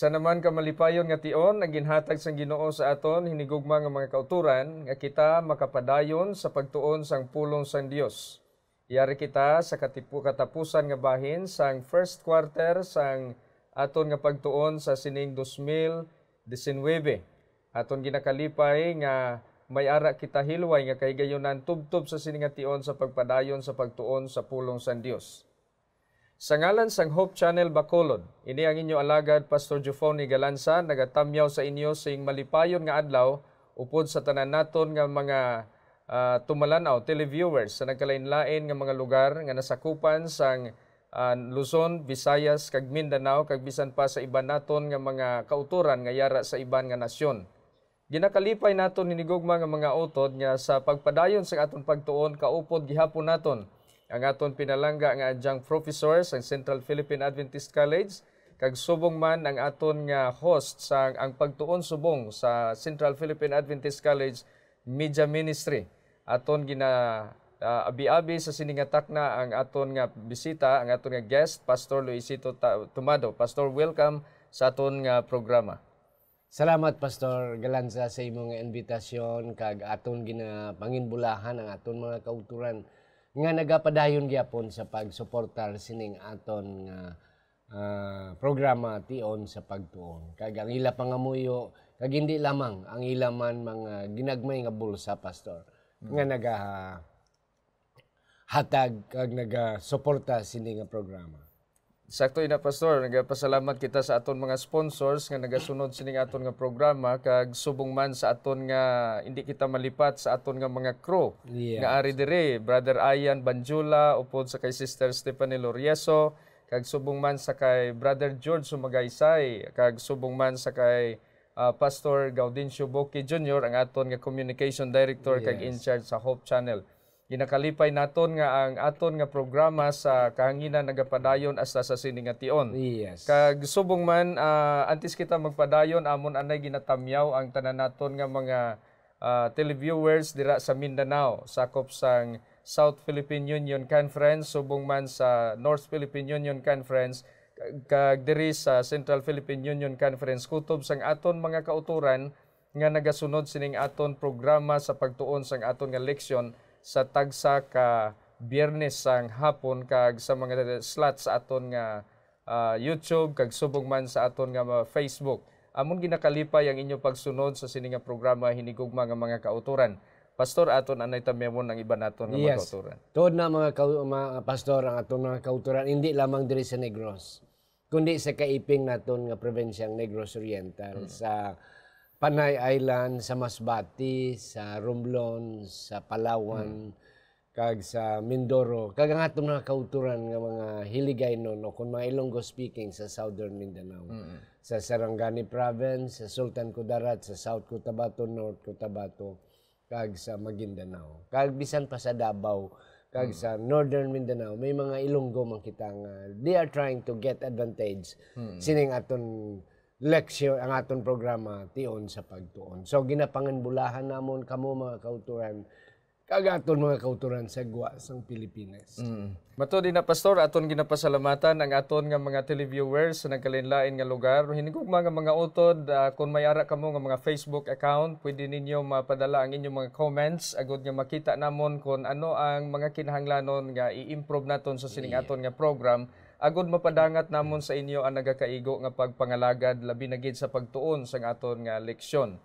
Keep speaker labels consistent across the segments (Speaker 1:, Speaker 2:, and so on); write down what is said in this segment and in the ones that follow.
Speaker 1: Sa naman ka malipayon nga tion ang ginhatag sang Ginoo sa aton hinigugma nga mga kauturan nga kita makapadayon sa pagtuon sang pulong sang Dios. Yari kita sa katipu katapusan nga bahin sang first quarter sang aton nga pagtuon sa sining 2019. Aton ginakalipay nga may ara kita hilway nga kay tubtob sa sining tion sa pagpadayon sa pagtuon sa pulong sang Dios. Sa ngalan sang Hope Channel Bacolod, ini ang inyo alagad Pastor Jufoni Galansa nagatamyaw sa inyo sing malipayon nga adlaw upod sa tanan naton nga mga uh, ah, tumalanaw televiewers sa nagkalain-lain nga mga lugar nga nasakupan sang uh, Luzon, Visayas kag Mindanao kag bisan pa sa iban naton nga mga kauturan nga yara sa iban nga nasyon. Ginakalipay naton hinigugma nga mga utod nga sa pagpadayon sa aton pagtuon kaupod gihapon naton ang aton pinalangga nga adjunct professor sa Central Philippine Adventist College kag subong man ang aton nga host sa ang pagtuon subong sa Central Philippine Adventist College Media Ministry. Aton gina uh, abi-abi sa siningatak na ang aton nga bisita, ang aton nga guest Pastor Luisito Tumado. Pastor, welcome sa aton nga programa.
Speaker 2: Salamat Pastor Galanza sa imong imbitasyon kag aton gina panginbulahan ang aton mga kauturan nga nagapadayon gyapon sa pagsuportar sining aton nga uh, programa tion sa pagtuon. Kag ang ila pangamuyo kag hindi lamang ang ilaman mga ginagmay nga bulsa pastor mm. nga naga hatag kag naga suporta sini nga programa.
Speaker 1: Sakto ina pastor, nagapasalamat kita sa aton mga sponsors nga nagasunod sining aton nga programa kag subong man sa aton nga hindi kita malipat sa aton nga mga crew yes. nga ari dire, brother Ayan Banjula upod sa kay sister Stephanie Lorieso, kag subong man sa kay brother George Sumagaysay, kag subong man sa kay uh, Pastor Gaudencio Boki Jr. ang aton nga communication director yes. kag in charge sa Hope Channel ginakalipay naton nga ang aton nga programa sa kahanginan nagapadayon asta sa siningastion. Yes. Kag subong man uh, antes kita magpadayon amon anay ginatamyaw ang tanan naton nga mga uh, televiewers dira sa Mindanao sakop sang South Philippine Union Conference subong man sa North Philippine Union Conference kag diri sa Central Philippine Union Conference kutob sang aton mga kauturan nga nagasunod sining aton programa sa pagtuon sang aton nga leksyon sa tagsa ka biyernes sang hapon kag sa mga slots sa aton nga uh, YouTube kag subong man sa aton nga Facebook. Amon ginakalipay ang inyo pagsunod sa sininga programa hinigugma nga mga kauturan. Pastor, aton anay memo ang iba naton nga yes. mga kauturan.
Speaker 2: Tuod na mga, ka- mga pastor ang aton mga kauturan hindi lamang diri sa Negros kundi sa kaiping naton nga probinsya Negros Oriental mm. sa Panay Island, sa Masbati, sa Romblon, sa Palawan, hmm. kag sa Mindoro. Kag ang atong mga kauturan nga mga hiligay nun, no, kung mga Ilonggo speaking sa Southern Mindanao. Hmm. Sa Sarangani Province, sa Sultan Kudarat, sa South Cotabato, North Cotabato, kag sa Maguindanao. Kag bisan pa sa Davao, kag hmm. sa Northern Mindanao, may mga Ilonggo man kita nga they are trying to get advantage hmm. sining aton leksyon ang aton programa tion sa pagtuon. So ginapanganbulahan namon kamo mga kauturan kag aton mga kauturan
Speaker 1: sa guwa sang Pilipinas. Mm. Mato din na pastor aton ginapasalamatan ang aton nga mga televiewers sa nagkalainlain nga lugar. Hinigog mga mga utod uh, kung may ara kamo nga mga Facebook account, pwede ninyo mapadala ang inyong mga comments agud nga makita namon kung ano ang mga kinahanglanon nga i-improve naton sa sining yeah. aton nga program Agod mapadangat namon sa inyo ang nagakaigo nga pagpangalagad labi na gid sa pagtuon sang aton nga leksyon.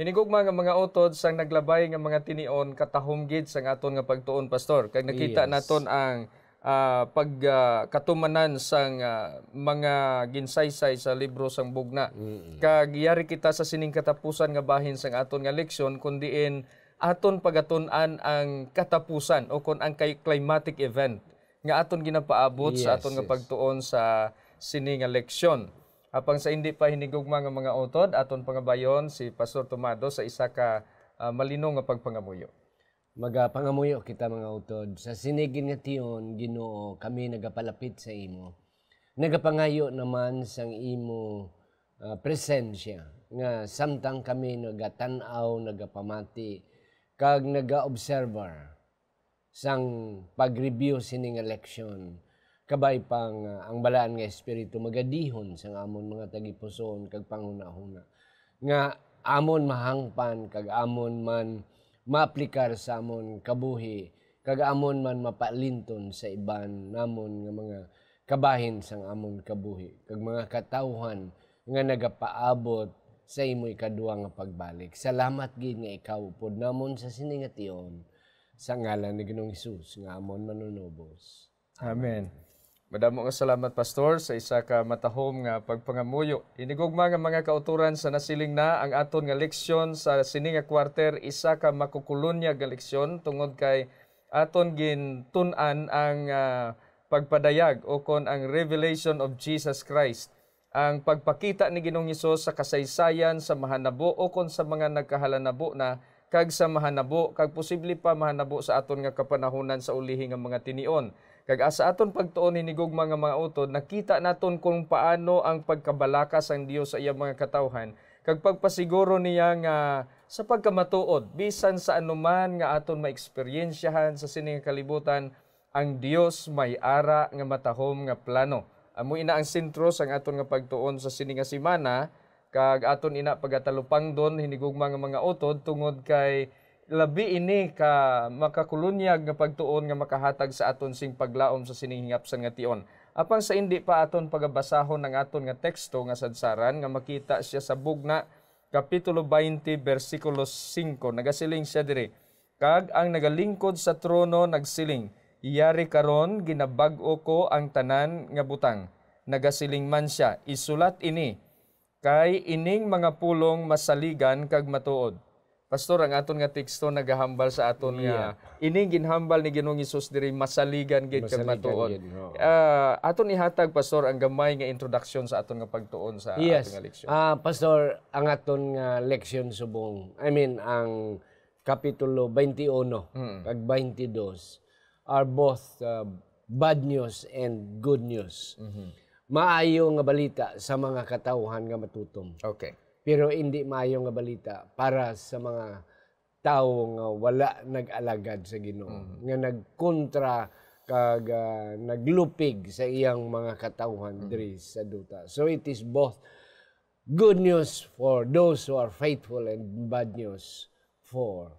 Speaker 1: Hinigugma nga mga utod sang naglabay nga mga tinion katahom gid sang aton nga pagtuon pastor. Kag nakita yes. naton ang uh, ah, pagkatumanan ah, uh, sang uh, mga ginsaysay sa libro sang bugna. Mm-hmm. Kag yari kita sa sining katapusan nga bahin sang aton nga leksyon kundiin aton pagatunan ang katapusan o kon ang climatic event nga aton ginapaabot yes, sa aton yes. nga pagtuon sa sini nga leksyon. Apang sa hindi pa hinigugma nga mga utod, aton pangabayon si Pastor Tomado sa isa ka uh, malino nga pagpangamuyo.
Speaker 2: Magapangamuyo kita mga utod. Sa sinigin nga tiyon, Ginoo, kami nagapalapit sa imo. Nagapangayo naman sang imo uh, presensya nga samtang kami nagatan-aw, nagapamati, kag naga-observer sang pag-review sining election kabay pang uh, ang balaan nga espiritu magadihon sang amon mga tagipuson kag panghunahuna nga amon mahangpan kag amon man maaplikar sa amon kabuhi kag amon man mapalinton sa iban namon nga mga kabahin sang amon kabuhi kag mga katawhan nga nagapaabot sa imoy kadua nga pagbalik salamat gid nga ikaw pod namon sa siningation sa ngalan ni
Speaker 1: Ginoong Hesus nga amon manunubos. Amen. Madamo nga salamat pastor sa isa ka matahom nga pagpangamuyo. Inigugma nga mga kauturan sa nasiling na ang aton nga leksyon sa sininga kwarter isa ka makukulunya nga leksyon tungod kay aton gintun-an ang uh, pagpadayag o kon ang revelation of Jesus Christ ang pagpakita ni Ginoong Hesus sa kasaysayan sa mahanabo o kon sa mga nagkahalanabo na kag sa mahanabo kag posible pa mahanabo sa aton nga kapanahunan sa ulihi nga mga tinion. Kag asa aton pagtuon ni nigog mga mga utod nakita naton kung paano ang pagkabalaka ang Dios sa iya mga katawhan kag pagpasiguro niya nga sa pagkamatuod bisan sa anuman nga aton maeksperyensyahan sa sining kalibutan ang Dios may ara nga matahom nga plano. Amo ina ang sentro sa aton nga pagtuon sa sininga semana kag aton ina pagatalupang don hinigugma nga mga utod tungod kay labi ini ka makakulunyag nga pagtuon nga makahatag sa aton sing paglaom sa sininghingap hingapsan nga tion. Apan sa indi pa aton pagabasahon ng aton nga teksto nga sadsaran nga makita siya sa bugna kapitulo 20 bersikulo 5 nagasiling siya diri kag ang nagalingkod sa trono nagsiling iyari karon ginabag-o ko ang tanan nga butang nagasiling man siya isulat ini kay ining mga pulong masaligan kag matuod. Pastor, ang aton nga teksto nagahambal sa aton yeah. nga ining ginhambal ni Ginoong Hesus diri masaligan gid kag matuod. No. Uh, aton ihatag pastor ang gamay nga introduction sa aton nga pagtuon sa yes. aton nga leksyon.
Speaker 2: Ah, uh, pastor, ang aton nga leksyon subong I mean ang kapitulo 21 mm. kag 22 are both uh, bad news and good news. Mm-hmm maayo nga balita sa mga katawhan nga matutom. Okay. Pero hindi maayo nga balita para sa mga tao nga wala nag-alagad sa Ginoo, mm-hmm. nga nagkontra kag uh, naglupig sa iyang mga katawhan mm-hmm. diri sa duta. So it is both good news for those who are faithful
Speaker 1: and bad news for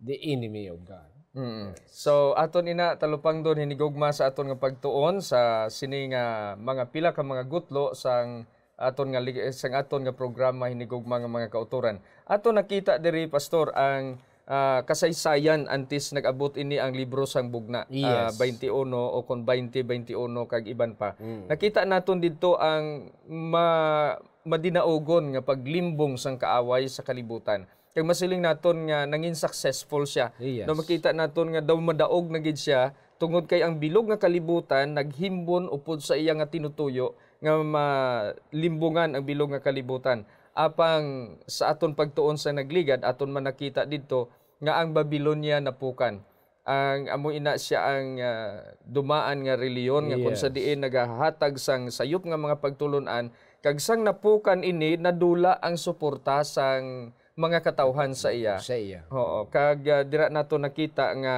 Speaker 1: the enemy of God. Mm. So aton ina talupang doon hinigugma sa aton nga pagtuon sa sini nga mga pila ka mga gutlo sang aton nga sang aton nga programa hinigugma nga mga kauturan. Ato nakita diri pastor ang uh, kasaysayan antes nagabot ini ang libro sang bugna ah, yes. uh, 21 o kon 20 21 kag iban pa. Mm. Nakita naton didto ang ma, madinaogon nga paglimbong sang kaaway sa kalibutan kay masiling naton nga nangin successful siya. Yes. No makita naton nga daw madaog na gid siya tungod kay ang bilog nga kalibutan naghimbon upod sa iya nga tinutuyo nga malimbungan ang bilog nga kalibutan. Apang sa aton pagtuon sa nagligad aton man nakita didto nga ang Babilonia napukan. Ang amo ina siya ang uh, dumaan nga reliyon nga kung sa diin nagahatag sang sayop nga mga pagtulunan kagsang napukan ini nadula ang suporta sang mga katauhan sa iya. Sa iya. Oo, kag uh, dira nato nakita nga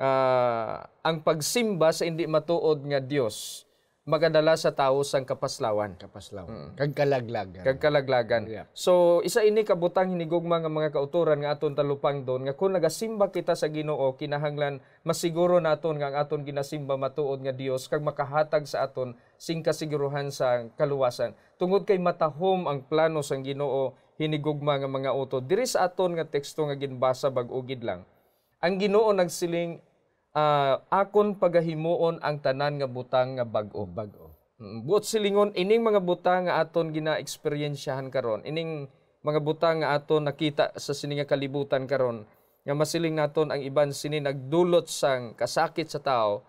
Speaker 1: uh, ang pagsimba sa hindi matuod nga Dios magadala sa tao sang kapaslawan. Kapaslawan. Mm. Kagkalaglagan. Kagkalaglagan. Yeah. So, isa ini kabutang hinigugma nga mga kauturan nga aton talupang doon nga kung nagasimba kita sa Ginoo kinahanglan masiguro naton nga ang aton ginasimba matuod nga Dios kag makahatag sa aton sing kasiguruhan sa kaluwasan. Tungod kay matahom ang plano sang Ginoo hinigugma nga mga uto diri sa aton nga teksto nga ginbasa bag-o gid lang ang Ginoo nagsiling uh, akon pagahimuon ang tanan nga butang nga bag-o bag-o mm, buot silingon ining mga butang nga aton gina-experyensyahan karon ining mga butang nga aton nakita sa sininga kalibutan karon nga masiling naton ang iban sini nagdulot sang kasakit sa tao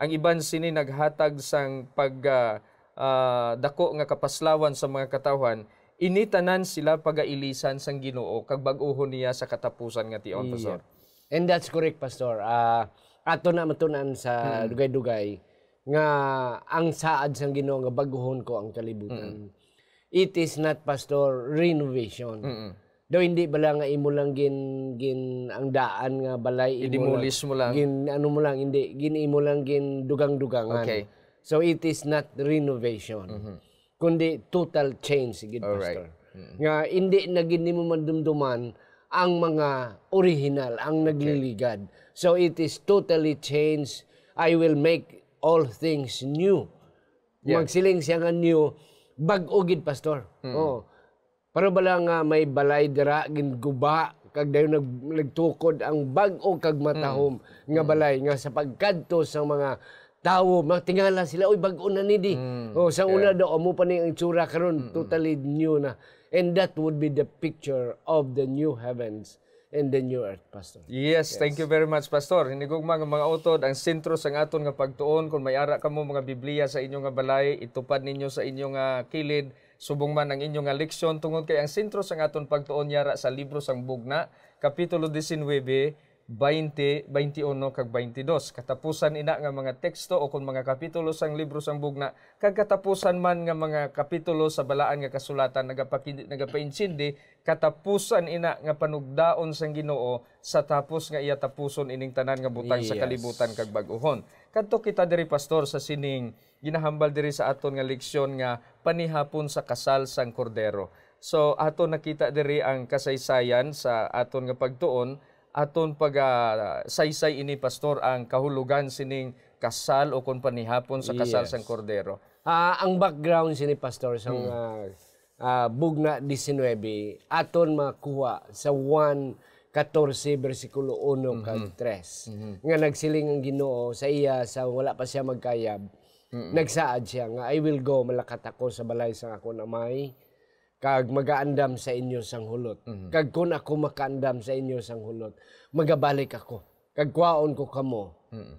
Speaker 1: ang iban sini naghatag sang pag uh, uh, dako nga kapaslawan sa mga katawhan initanan sila pagailisan sang Ginoo kag bag-ohon niya sa katapusan nga tion pastor. Yeah. And that's correct pastor. Uh,
Speaker 2: ato na matunan sa hmm. dugay-dugay nga ang saad sang Ginoo nga baguhon ko ang kalibutan. Hmm. It is not pastor renovation. Hmm. Do hindi bala nga imo lang gin gin ang daan nga balay imo lang, mo lang. Gin ano mo lang hindi gin imo lang gin dugang-dugangan. Okay. So it is not renovation. Mm-hmm kundi total change gid pastor. Alright. Mm-hmm. Nga hindi na gid nimo mandumduman ang mga original ang okay. nagliligad. So it is totally change I will make all things new. Yeah. Magsiling siya nga new bag-o gid pastor. Mm-hmm. Oo. Pero bala nga may balay dira gin guba kag dayon nag, nagtukod ang bag-o kag matahom hmm. mm. nga hmm. balay nga sa pagkadto sa mga tao magtingala sila oy bag-o na ni di mm, oh sa una yeah. daw amo pa ni ang tsura karon mm, totally new na and that would be the picture of the new heavens and the new earth
Speaker 1: pastor yes, yes. thank you very much pastor hinigog mga mga utod ang sentro sa aton nga pagtuon kung may ara kamo mga Biblia sa inyo nga balay itupad ninyo sa inyo nga kilid subong man ang inyong leksyon tungod kay ang sentro sa aton pagtuon yara sa libro sang bugna kapitulo 19 20, 21 kag 22. Katapusan ina nga mga teksto o kung mga kapitulo sang libro sang bugna kag katapusan man nga mga kapitulo sa balaan nga kasulatan nagapakid nagapainsindi katapusan ina nga panugdaon sang Ginoo sa tapos nga iya tapuson ining tanan nga butang yes. sa kalibutan kag baguhon. ohon Kadto kita diri pastor sa sining ginahambal diri sa aton nga leksyon nga panihapon sa kasal sang kordero. So ato nakita diri ang kasaysayan sa aton nga pagtuon aton pagasaysay uh, ini pastor ang kahulugan sining kasal o kun panihapon sa kasal yes. sang kordero. Uh, ang
Speaker 2: background sini pastor sa hmm. uh, bugna 19 aton makuha sa 1 14 versikulo 1 mm-hmm. kag 3 mm-hmm. nga nagsiling ang Ginoo sa iya sa wala pa siya magkayab mm-hmm. nagsaad siya nga I will go malakat ako sa balay sang ako na may kag magaandam sa inyo sang hulot. Mm-hmm. Kag kun ako makaandam sa inyo sang hulot, magabalik ako. Kag kwaon ko kamo. Mm-hmm.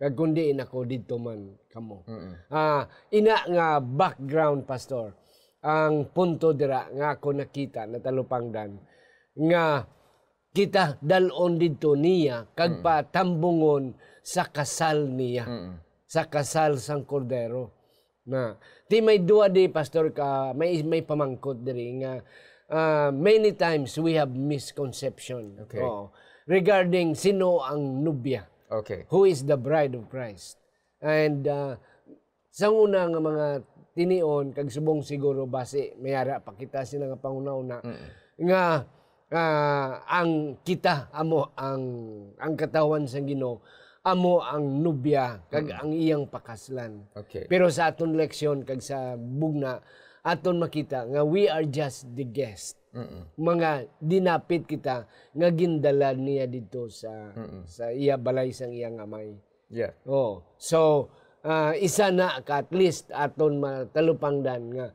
Speaker 2: Kag kundi ako didto man kamo. Mm-hmm. Uh, ina nga background pastor ang punto dira nga ako nakita na talupangdan nga kita dalon didto niya kag mm-hmm. patambungon sa kasal niya. Mm-hmm. Sa kasal sang kordero na di may duwa di pastor ka may may pamangkot diri nga uh, many times we have misconception okay. oh, regarding sino ang nubya okay who is the bride of Christ and uh, sa una nga mga tinion kag subong siguro base mayara pakita sila nga pangunauna mm nga uh, ang kita amo ang ang katawan sa Ginoo amo ang nubya kag mm. ang iyang pakaslan. Okay. Pero sa aton leksyon kag sa bugna aton makita nga we are just the guest. Mm-mm. Mga dinapit kita nga gindala niya dito sa Mm-mm. sa iya balay sang iyang amay. Yeah. Oh. So uh, isa na ka at least aton matalupangdan nga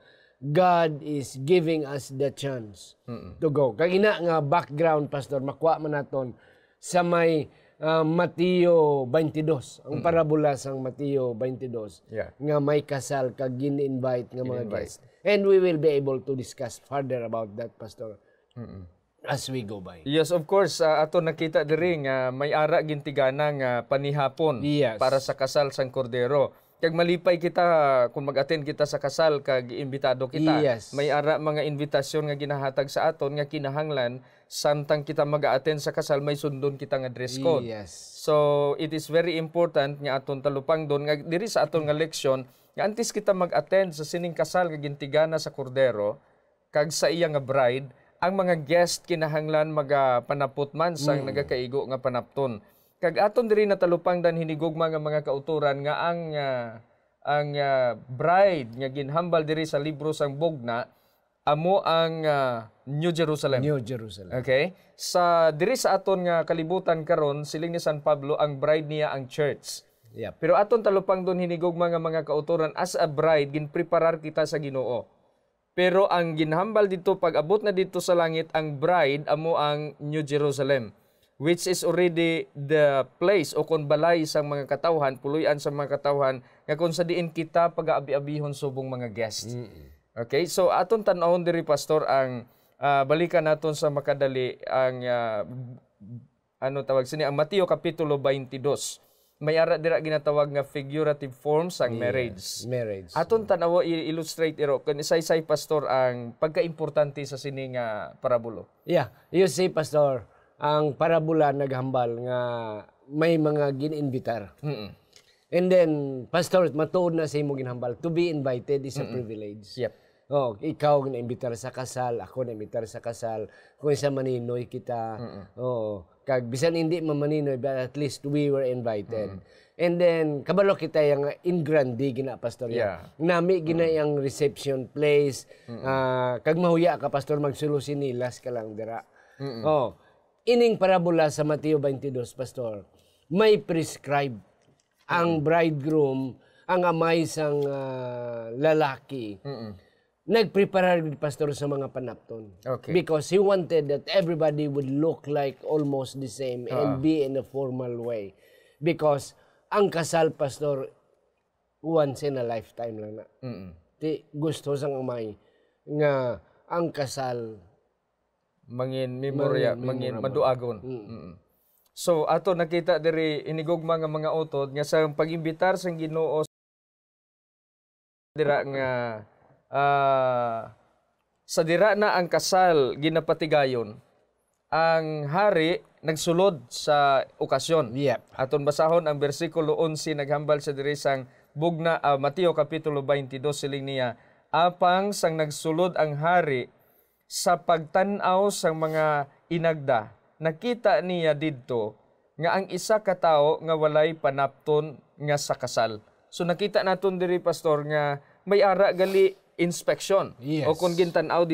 Speaker 2: God is giving us the chance Mm-mm. to go. Kag ina nga background pastor makuha man naton sa may uh, Mateo 22, ang mm. parabola sang Mateo 22 yeah. nga may kasal kag gin-invite nga mga guests. And we will be able to discuss further about that pastor. Mm-mm.
Speaker 1: As we go by. Yes, of course. Uh, ato nakita diri nga uh, may ara gintigana nga uh, panihapon yes. para sa kasal sang kordero. Kag malipay kita kung mag-attend kita sa kasal kag imbitado kita. Yes. May ara mga invitasyon nga ginahatag sa aton nga kinahanglan samtang kita mag-attend sa kasal, may sundon kita nga dress code. Yes. So, it is very important nga aton talupang doon. Nga, diri sa aton nga leksyon, nga antes kita mag-attend sa sining kasal kag gintigana sa kordero, kag sa iya nga bride, ang mga guest kinahanglan maga man sang mm. nagakaigo nga panapton. Kag aton diri na natalupang dan hinigugma nga mga kauturan nga ang uh, ang uh, bride nga ginhambal diri sa libro sang Bugna, amo ang uh, New Jerusalem. New Jerusalem. Okay? Sa diri sa aton nga kalibutan karon siling ni San Pablo ang bride niya ang church. Yeah. Pero aton talupang don hinigog mga mga kautoran as a bride ginpreparar kita sa Ginoo. Pero ang ginhambal dito pag abot na dito sa langit ang bride amo ang New Jerusalem which is already the place o kon balay sa mga katawhan, puluyan sa mga katawhan, nga kung sa diin kita pag-aabi-abihon subong mga guests. Mm-hmm. Okay, so aton tanawon diri pastor ang uh, balikan naton sa makadali ang uh, ano tawag sini ang Mateo kapitulo 22. May ara dira ginatawag nga figurative forms ang marriage.
Speaker 2: marriage. Marriage. Aton
Speaker 1: tanawo i-illustrate iro kun isay-say pastor ang pagkaimportante sa sini nga parabulo.
Speaker 2: Yeah, you see pastor, ang parabola naghambal nga may mga gininbitar. Mm -mm. And then, Pastor, matuod na sa imo ginhambal. To be invited is a Mm-mm. privilege. Yep. Oh, ikaw na imbitar sa kasal, ako na imbitar sa kasal. Kung sa maninoy kita. Mm-mm. Oh, kag bisan hindi mamaninoy but at least we were invited. Mm-mm. And then kabalo kita yang in grandi gina pastor. Yeah. Nami gina mm-hmm. yang reception place. mm Uh, kag mahuya ka pastor magsulusi last ka lang dira.
Speaker 1: Mm-hmm. Oh,
Speaker 2: ining parabola sa Mateo 22 pastor. May prescribed ang bridegroom, ang amay sang uh, lalaki. Mm-mm. Nagprepare ni pastor sa mga panapton. Okay. Because he wanted that everybody would look like almost the same uh. and ah. be in a formal way. Because ang kasal, pastor, once in a lifetime lang na. mm Di gusto sang amay nga ang kasal
Speaker 1: mangin memorya mangin, mangin maduagon. Mm. Mm. So ato nakita diri inigugma nga mga utod nga sa pagimbitar sa Ginoo dira nga uh, sa dira na ang kasal ginapatigayon ang hari nagsulod sa okasyon. Yep. Aton basahon ang bersikulo 11 naghambal sa diri sang bugna uh, Mateo kapitulo 22 siling niya apang sang nagsulod ang hari sa pagtan-aw sang mga inagda nakita niya dito nga ang isa ka tawo nga walay panapton nga sa kasal. So nakita naton diri pastor nga may ara gali inspection. Yes. O kung gintan-aw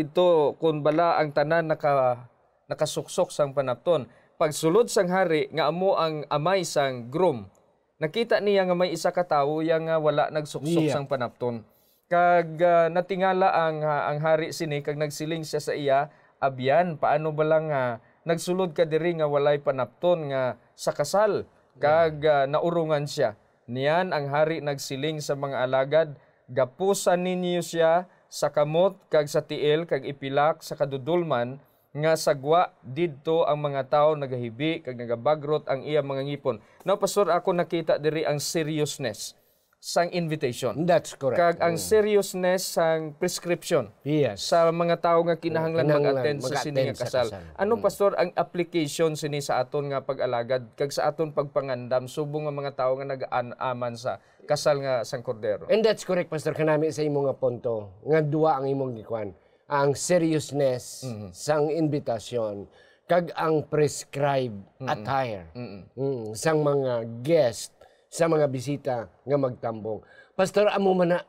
Speaker 1: kung bala ang tanan naka nakasuksok sang panapton. Pagsulod sang hari nga amo ang amay sang groom. Nakita niya nga may isa ka tawo nga wala nagsuksok yeah. sang panapton. Kag uh, natingala ang uh, ang hari sini kag nagsiling siya sa iya, abyan paano ba lang uh, nagsulod ka diri nga walay panapton nga sa kasal kag uh, naurungan siya niyan ang hari nagsiling sa mga alagad gapusan ninyo siya sa kamot kag sa tiil kag ipilak sa kadudulman nga sagwa didto ang mga tao nagahibi kag nagabagrot ang iya mga ngipon now pastor ako nakita diri ang seriousness sang invitation. That's correct. Kag ang mm. seriousness sang prescription yes. sa mga tao nga kinahanglan mag-attend mag sa sini nga kasal. kasal. Ano mm. pastor ang application sini sa aton nga pag-alagad kag sa aton pagpangandam subong nga mga tao nga nag-aman sa kasal nga sang kordero.
Speaker 2: And that's correct pastor kanami sa imo nga punto nga duwa ang imong gikuan ang seriousness mm-hmm. sang invitation kag ang prescribed mm-hmm. attire mm-hmm. Mm, sang mga guest sa mga bisita nga magtambong. Pastor, amo man na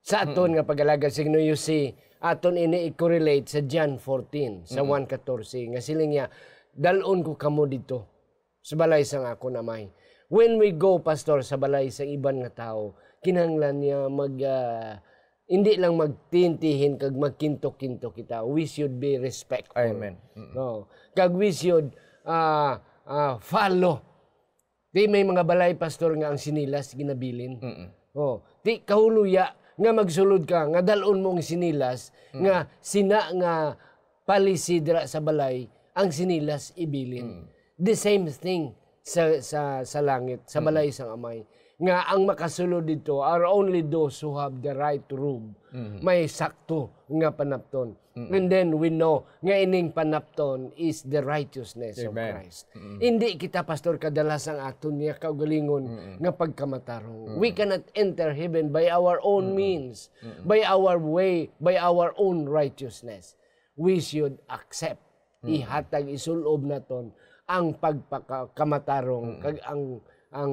Speaker 2: sa aton -hmm. nga pagalaga signo you see, aton ini i-correlate sa John 14, sa mm -hmm. 1.14, nga sila niya, dalon ko kamo dito sa balay sang ako namay. When we go, Pastor, sa balay sa iban nga tao, kinanglan niya mag... Uh, hindi lang magtintihin kag magkinto-kinto kita. We should be respectful. Amen. Mm-hmm. No. Kag we should uh, uh, follow Di may mga balay pastor nga ang sinilas ginabilin. Mm-mm. Oh, di kahuluya nga magsulod ka nga dalon mong sinilas mm-hmm. nga sina nga palisidra sa balay ang sinilas ibilin. Mm-hmm. The same thing sa sa sa langit, sa mm. balay mm-hmm. sang amay nga ang makasulod dito are only those who have the right room. Mm-hmm. May sakto nga panapton. Mm-hmm. And then we know nga ining panapton is the righteousness Amen. of Christ. Mm-hmm. Hindi kita pastor kadalas ang aton niya kaugalingon mm-hmm. nga pagkamatarong. Mm-hmm. We cannot enter heaven by our own mm-hmm. means, mm-hmm. by our way, by our own righteousness. We should accept mm-hmm. ihatag isulob naton ang pagpakamatarong mm-hmm. kag ang ang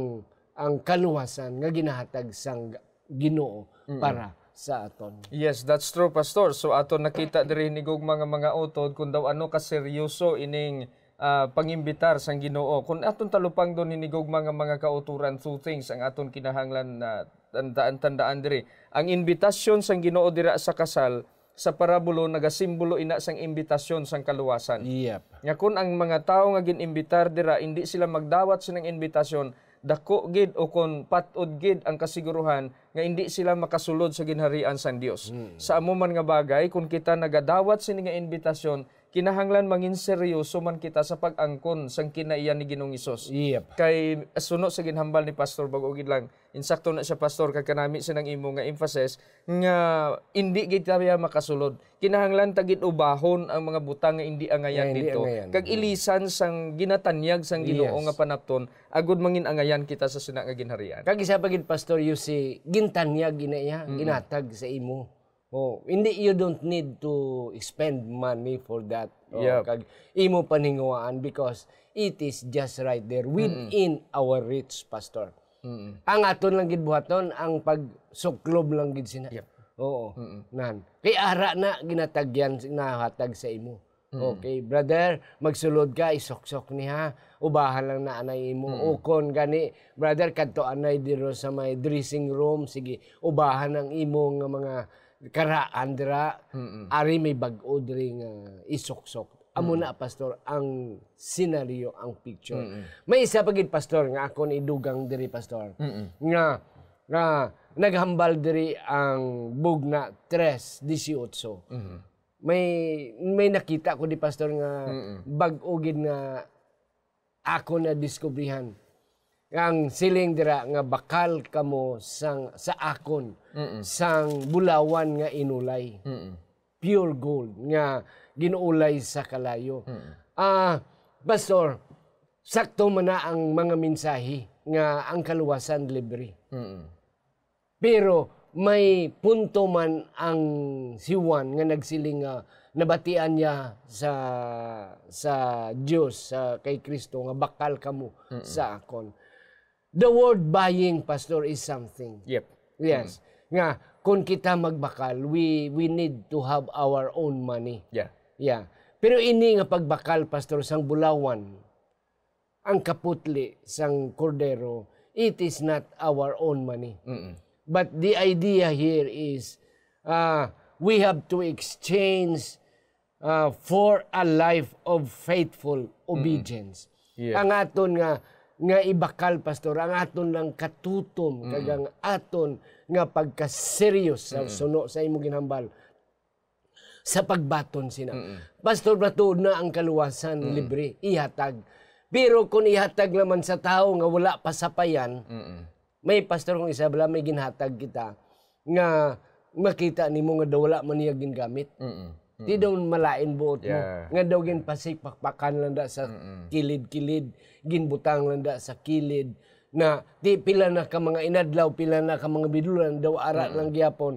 Speaker 2: ang kaluwasan nga ginahatag sang Ginoo mm-hmm. para sa
Speaker 1: aton. Yes, that's true, Pastor. So aton nakita diri nigog mga mga utod kung daw ano ka seryoso ining uh, ah, pangimbitar sang Ginoo. Kung aton talupang doon hinigog mga mga kauturan two things ang aton kinahanglan na tandaan-tandaan diri. Ang imbitasyon sang Ginoo dira sa kasal sa parabolo nagasimbolo ina sang imbitasyon sang kaluwasan. Yep. Nga kun ang mga tawo nga ginimbitar dira indi sila magdawat sa ng imbitasyon dako gid o kon patod gid ang kasiguruhan nga hindi sila makasulod sa ginharian sa Dios. Hmm. Sa amo man nga bagay kung kita nagadawat sini nga imbitasyon kinahanglan mangin seryoso man kita sa pag-angkon sang kinaiya ni Ginoong Isos. Yep. Kay suno sa ginhambal ni pastor bago gid lang. Insakto na siya pastor kag kanami sinang imo nga emphasis nga indi gid tayo makasulod. Kinahanglan tagid ubahon ang mga butang nga indi angayan yeah, dito. Kag ilisan sang ginatanyag sang Ginoo yes. nga panapton agud mangin angayan kita sa sina nga ginharian. Kag isa pagin pastor you si gintanyag ginaya mm -hmm. ginatag sa
Speaker 2: imo Oh, hindi you don't need to expend money for that. Oh, yep. kag imo paninguan because it is just right there within mm-hmm. our reach, pastor. Mm-hmm. Ang aton lang gid buhaton ang pagsuklob lang gid sina. Yep. Oo. Mm-hmm. Nan. Kay ara na ginatagyan na hatag sa imo. mm Okay, brother, magsulod ka isok isoksok niha. Ubahan lang na anay imo. mm Ukon gani, brother, kadto anay diro sa may dressing room sige, ubahan ang imo nga mga karaan dira Mm-mm. ari may bag-o diri nga uh, isuksok amo mm. na pastor ang scenario ang picture Mm-mm. may isa pa gid pastor nga ako ni dugang diri pastor Mm-mm. nga nga naghambal diri ang bugna 318 Mm-mm. may may nakita ko di pastor nga Mm-mm. bag-o gid nga ako na diskubrihan ang siling dira nga bakal kamo sang sa akon Mm-mm. sang bulawan nga inulay Mm-mm. pure gold nga ginuulay sa kalayo ah uh, pastor sakto man na ang mga mensahe nga ang kaluwasan libre Mm-mm. pero may punto man ang si Juan nga nagsiling nga ah, nabatian niya sa sa Dios sa kay Kristo nga bakal kamo Mm-mm. sa akon the word buying, Pastor, is something. Yep. Yes. Mm. Nga, kung kita magbakal, we we need to have our own money. Yeah. Yeah. Pero ini nga pagbakal, Pastor, sang bulawan, ang kaputli sang kordero, it is not our own money. Mm-mm. But the idea here is, uh, we have to exchange uh, for a life of faithful obedience. Mm-mm. Yeah. Ang aton nga, nga ibakal pastor ang aton lang katutom mm. kagang aton nga pagka-serious sa mm. suno sa imong ginhambal sa pagbaton sina. Mm. Pastor batuod na ang kaluwasan mm. libre ihatag. Pero kung ihatag naman sa tao nga wala pa sapayan, mm. may pastor kung isa bala may ginhatag kita nga makita nimo nga wala man niya gingamit Mm. Mm. Di daw malain buot mo. Yeah. Nga daw gin pasikpakpakan lang da sa kilid-kilid, ginbutang lang da sa kilid na di pila na ka mga inadlaw, pila na ka mga bidulan daw ara mm. lang gyapon.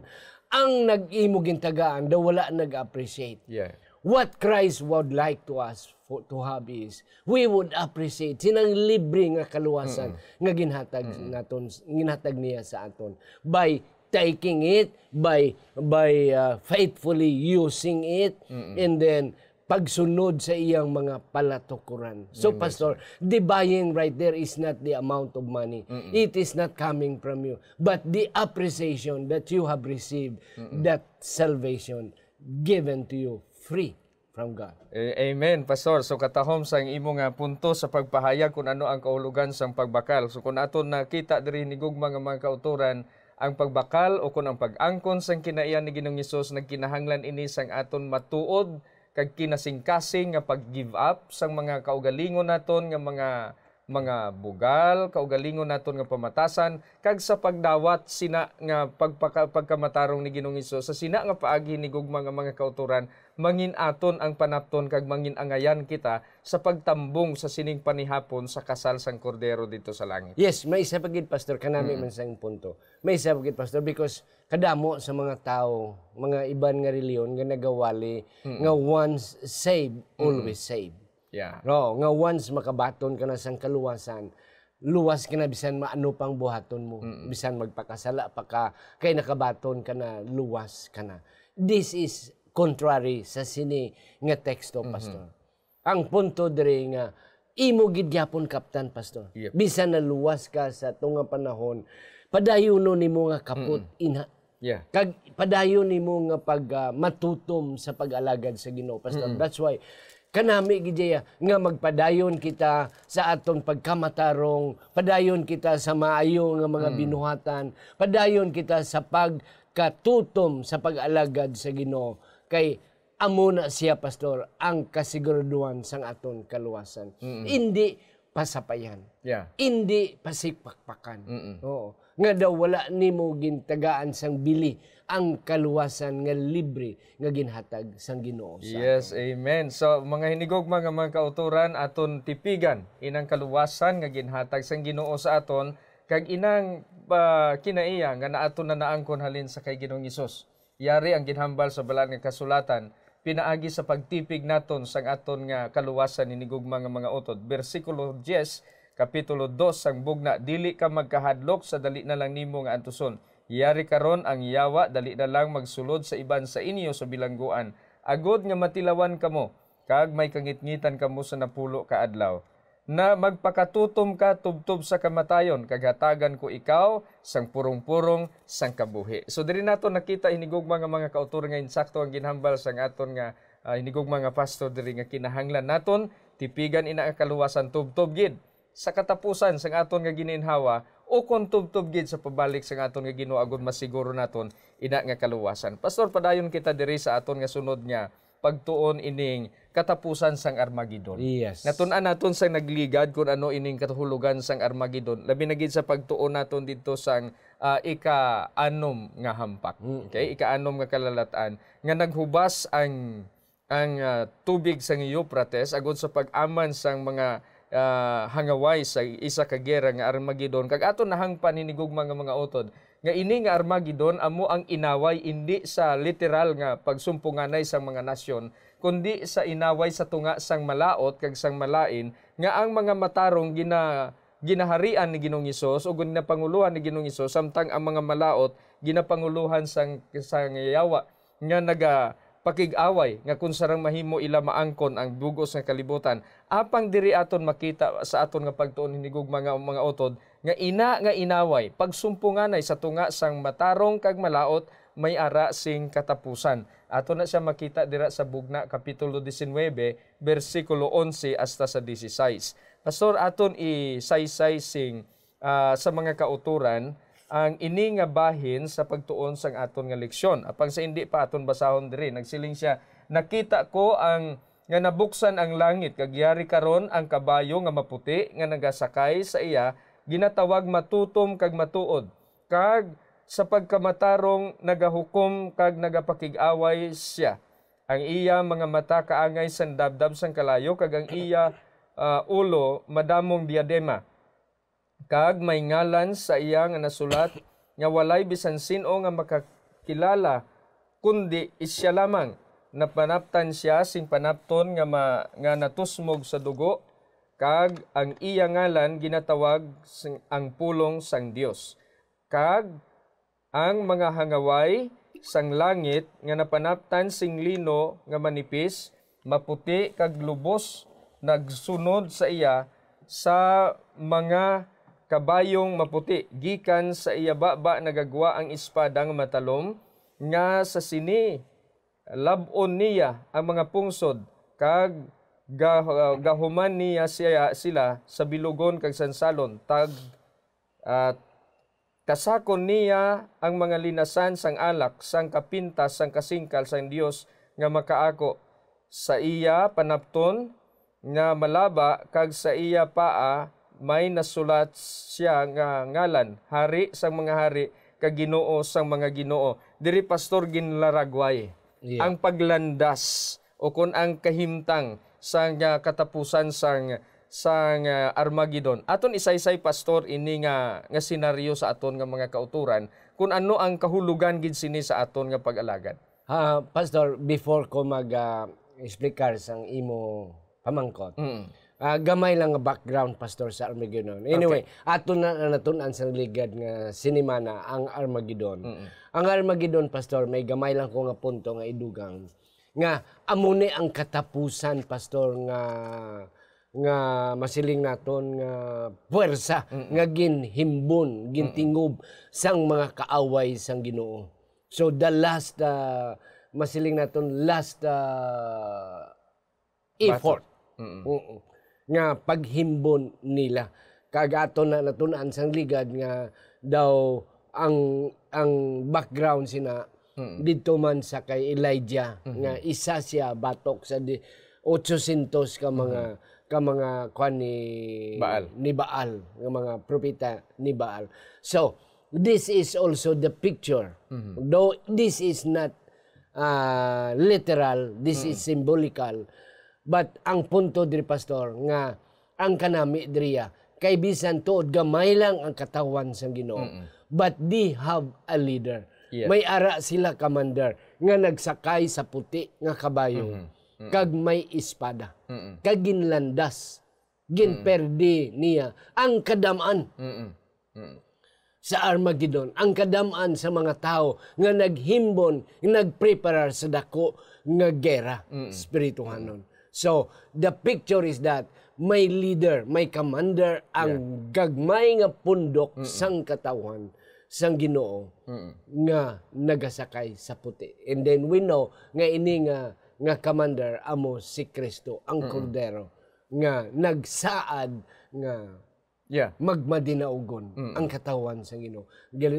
Speaker 2: Ang nag-imo gintagaan daw wala nag-appreciate. Yeah. What Christ would like to us for, to have is we would appreciate sinang libre nga kaluwasan mm. nga ginhatag mm. naton ginhatag niya sa aton by taking it, by by uh, faithfully using it, mm-hmm. and then pagsunod sa iyang mga palatukuran. So, mm Pastor, the buying right there is not the amount of money. Mm-hmm. It is not coming from you. But the appreciation that you have received, mm-hmm. that salvation given to you free from God.
Speaker 1: Amen, Pastor. So katahom sa imo nga ah, punto sa pagpahayag kung ano ang kahulugan sa pagbakal. So kung aton nakita diri ni mga mga kauturan, ang pagbakal o kun ang pag-angkon sang kinaiyan ni Ginoong Hesus nagkinahanglan ini sang aton matuod kag kinasingkasing nga pag-give up sang mga kaugalingon naton nga mga mga bugal, kaugalingon naton nga pamatasan, kag sa pagdawat sina nga pagpaka, pagkamatarong ni Ginoong Hesus sa sina nga paagi ni gugma nga mga kauturan mangin aton ang panapton kag mangin angayan kita sa pagtambong sa sining panihapon sa kasal sang kordero dito sa langit. Yes, may isa pagid pastor kanami mm. man sang punto. May isa pagid pastor because kadamo sa mga
Speaker 2: tao, mga iban nga reliyon nga nagawali mm. nga once saved always mm. saved. Yeah. No, nga once makabaton ka na sang kaluwasan, luwas ka na bisan maano pang buhaton mo mm-hmm. bisan magpakasala pa ka kay nakabaton ka na luwas ka na this is contrary sa sini nga teksto mhm. pastor. Mm-hmm. Ang punto diri nga imo gid gyapon kaptan pastor. Yep. Bisan na luwas ka sa tunga panahon, padayon nimo nga kapot mm-hmm. ina Yeah. Kag padayon nimo nga pag uh, matutom sa pag-alagad sa Ginoo pastor. Mm-hmm. That's why kanami gidya nga magpadayon kita sa aton pagkamatarong, padayon kita sa maayo nga mga mm. binuhatan, padayon kita sa pagkatutom sa pag-alagad sa Ginoo. Kay amo siya pastor ang kasiguraduhan sang aton kaluwasan. Mm-mm. Hindi pasapayan. Yeah. Hindi pasikpakpakan. Mm-mm. Oo. Nga daw wala nimo gintagaan sang bili ang kaluwasan nga libre nga ginhatag sang Ginoo sa Yes,
Speaker 1: atin. amen. So mga hinigog mga mga kautoran aton tipigan inang kaluwasan nga ginhatag sang Ginoo sa aton kag inang uh, kinaiya nga naaton na naangkon halin sa kay Ginoong Hesus. Yari ang ginhambal sa balan nga kasulatan pinaagi sa pagtipig naton sang aton nga kaluwasan ni gugma nga mga utod. Bersikulo 10, kapitulo 2 sang bugna dili ka magkahadlok sa dali na lang nimo nga antuson. Yari karon ang yawa dali na lang magsulod sa iban sa inyo sa bilangguan. Agod nga matilawan kamo kag may kangitngitan kamo sa napulo ka adlaw na magpakatutom ka tubtob sa kamatayon kagatagan ko ikaw sang purong-purong sang kabuhi so diri nato nakita hinigog mga mga kautor nga insakto ang ginhambal sang aton nga uh, ah, hinigog mga pastor diri nga kinahanglan naton tipigan ina ang kaluwasan tubtob gid sa katapusan sang aton nga gininhawa o kon tubtob gid sa pabalik sang aton nga Ginoo agon masiguro naton ina nga kaluwasan pastor padayon kita diri sa aton nga sunod nga pagtuon ining katapusan sang Armageddon. Yes. Natun-an naton sang nagligad kung ano ining katuhulugan sang Armageddon. Labi na sa pagtuon naton dito sang uh, ika-anom nga hampak. Mm. Okay? Ika-anom nga kalalataan nga naghubas ang ang uh, tubig sang Euphrates agon sa pag-aman sang mga uh, hangaway sa isa ka gera nga Armageddon kag aton nahangpan hinigugma nga mga utod nga ini nga Armageddon amo ang inaway indi sa literal nga pagsumpunganay sang mga nasyon kundi sa inaway sa tunga sang malaot kag sang malain nga ang mga matarong gina ginaharian ni Ginoong Hesus o ginapanguluhan ni Ginoong Hesus samtang ang mga malaot ginapanguluhan sang sang yawa nga naga pakig-away nga kun sarang mahimo ila maangkon ang dugos nga kalibutan apang diri aton makita sa aton nga pagtuon hinigog mga mga utod nga ina nga inaway pagsumpunganay sa tunga sang matarong kag malaot may ara sing katapusan ato na siya makita dira sa bugna kapitulo 19 bersikulo 11 hasta sa 16 pastor aton i saysay sing uh, sa mga kauturan ang ini nga bahin sa pagtuon sang aton nga leksyon. Apang sa hindi pa aton basahon diri, nagsiling siya, nakita ko ang nga nabuksan ang langit kag yari karon ang kabayo nga maputi nga nagasakay sa iya ginatawag matutom kag matuod kag sa pagkamatarong nagahukom kag nagapakig-away siya ang iya mga mata kaangay sang sandabdab sang kalayo kag ang iya uh, ulo madamong diadema Kag may ngalan sa iya nga nasulat nga walay bisan sino nga makakilala kundi isya lamang napanaptan siya sing panapton nga ma, nga natusmog sa dugo kag ang iya ngalan ginatawag ang pulong sang Dios kag ang mga hangaway sang langit nga napanaptan sing lino nga manipis maputi kag lubos nagsunod sa iya sa mga kabayong maputi gikan sa iyababa nagagwa ang ispadang matalom nga sa sini labon niya ang mga pungsod kag gahuman niya siya, sila sa bilugon kag sansalon tag at kasakon niya ang mga linasan sang alak sang kapintas sang kasingkal sang Dios nga makaako sa iya panapton nga malaba kag sa iya paa may nasulat siya nga ngalan, hari sang mga hari, kaginoo sang mga ginoo. Diri pastor ginlaragway. Yeah. Ang paglandas o kun ang kahimtang sang uh, katapusan sang sang uh, Armageddon. Aton isaysay pastor ini nga nga senaryo sa aton nga mga kauturan kun ano ang kahulugan gid sini sa aton nga pag-alagad.
Speaker 2: Ha, pastor, before ko mag uh, ah, explain sang imo pamangkot. Mm uh, gamay lang nga background pastor sa Armageddon. Anyway, okay. ato na natun-an sa ligad nga sinima na ang Armageddon. Mm-hmm. Ang Armageddon pastor may gamay lang ko nga punto nga idugang nga amune ang katapusan pastor nga nga masiling naton nga puwersa mm-hmm. nga ginhimbon gintingob mm-hmm. sang mga kaaway sang Ginoo. So the last uh, masiling naton last uh, effort. Mm-hmm. Mm-hmm nga paghimbon nila. Kagato na natunaan sang ligad nga daw ang ang background sina mm. dito man sa kay Elijah mm-hmm. nga isa siya batok sa di, 800 ka mga mm-hmm ka mga kwan ni Baal. ni Baal, ng mga propeta ni Baal. So, this is also the picture. Mm-hmm. Though this is not uh, literal, this mm-hmm. is symbolical. But ang punto diri pastor nga ang kanami diriya kay bisan tuod gamay lang ang katawan sa Ginoo. Mm-mm. But they have a leader. Yeah. May ara sila commander nga nagsakay sa puti nga kabayo. Mm-hmm. Mm-hmm. Kag may espada. Mm-hmm. Kag ginlandas. Ginperdi mm-hmm. niya ang kadamaan. Mm-hmm. Mm-hmm sa Armageddon, ang kadamaan sa mga tao nga naghimbon, nagprepare sa dako nga gera mm-hmm. spirituhanon. So, the picture is that may leader, may commander ang yeah. gagmay nga pundok Mm-mm. sang katawan sang Ginoo nga nagasakay sa puti. And then we know nga ini nga nga commander amo si Kristo ang kordero nga nagsaad nga yeah. magmadinaugon mm ang katawan sang Ginoo.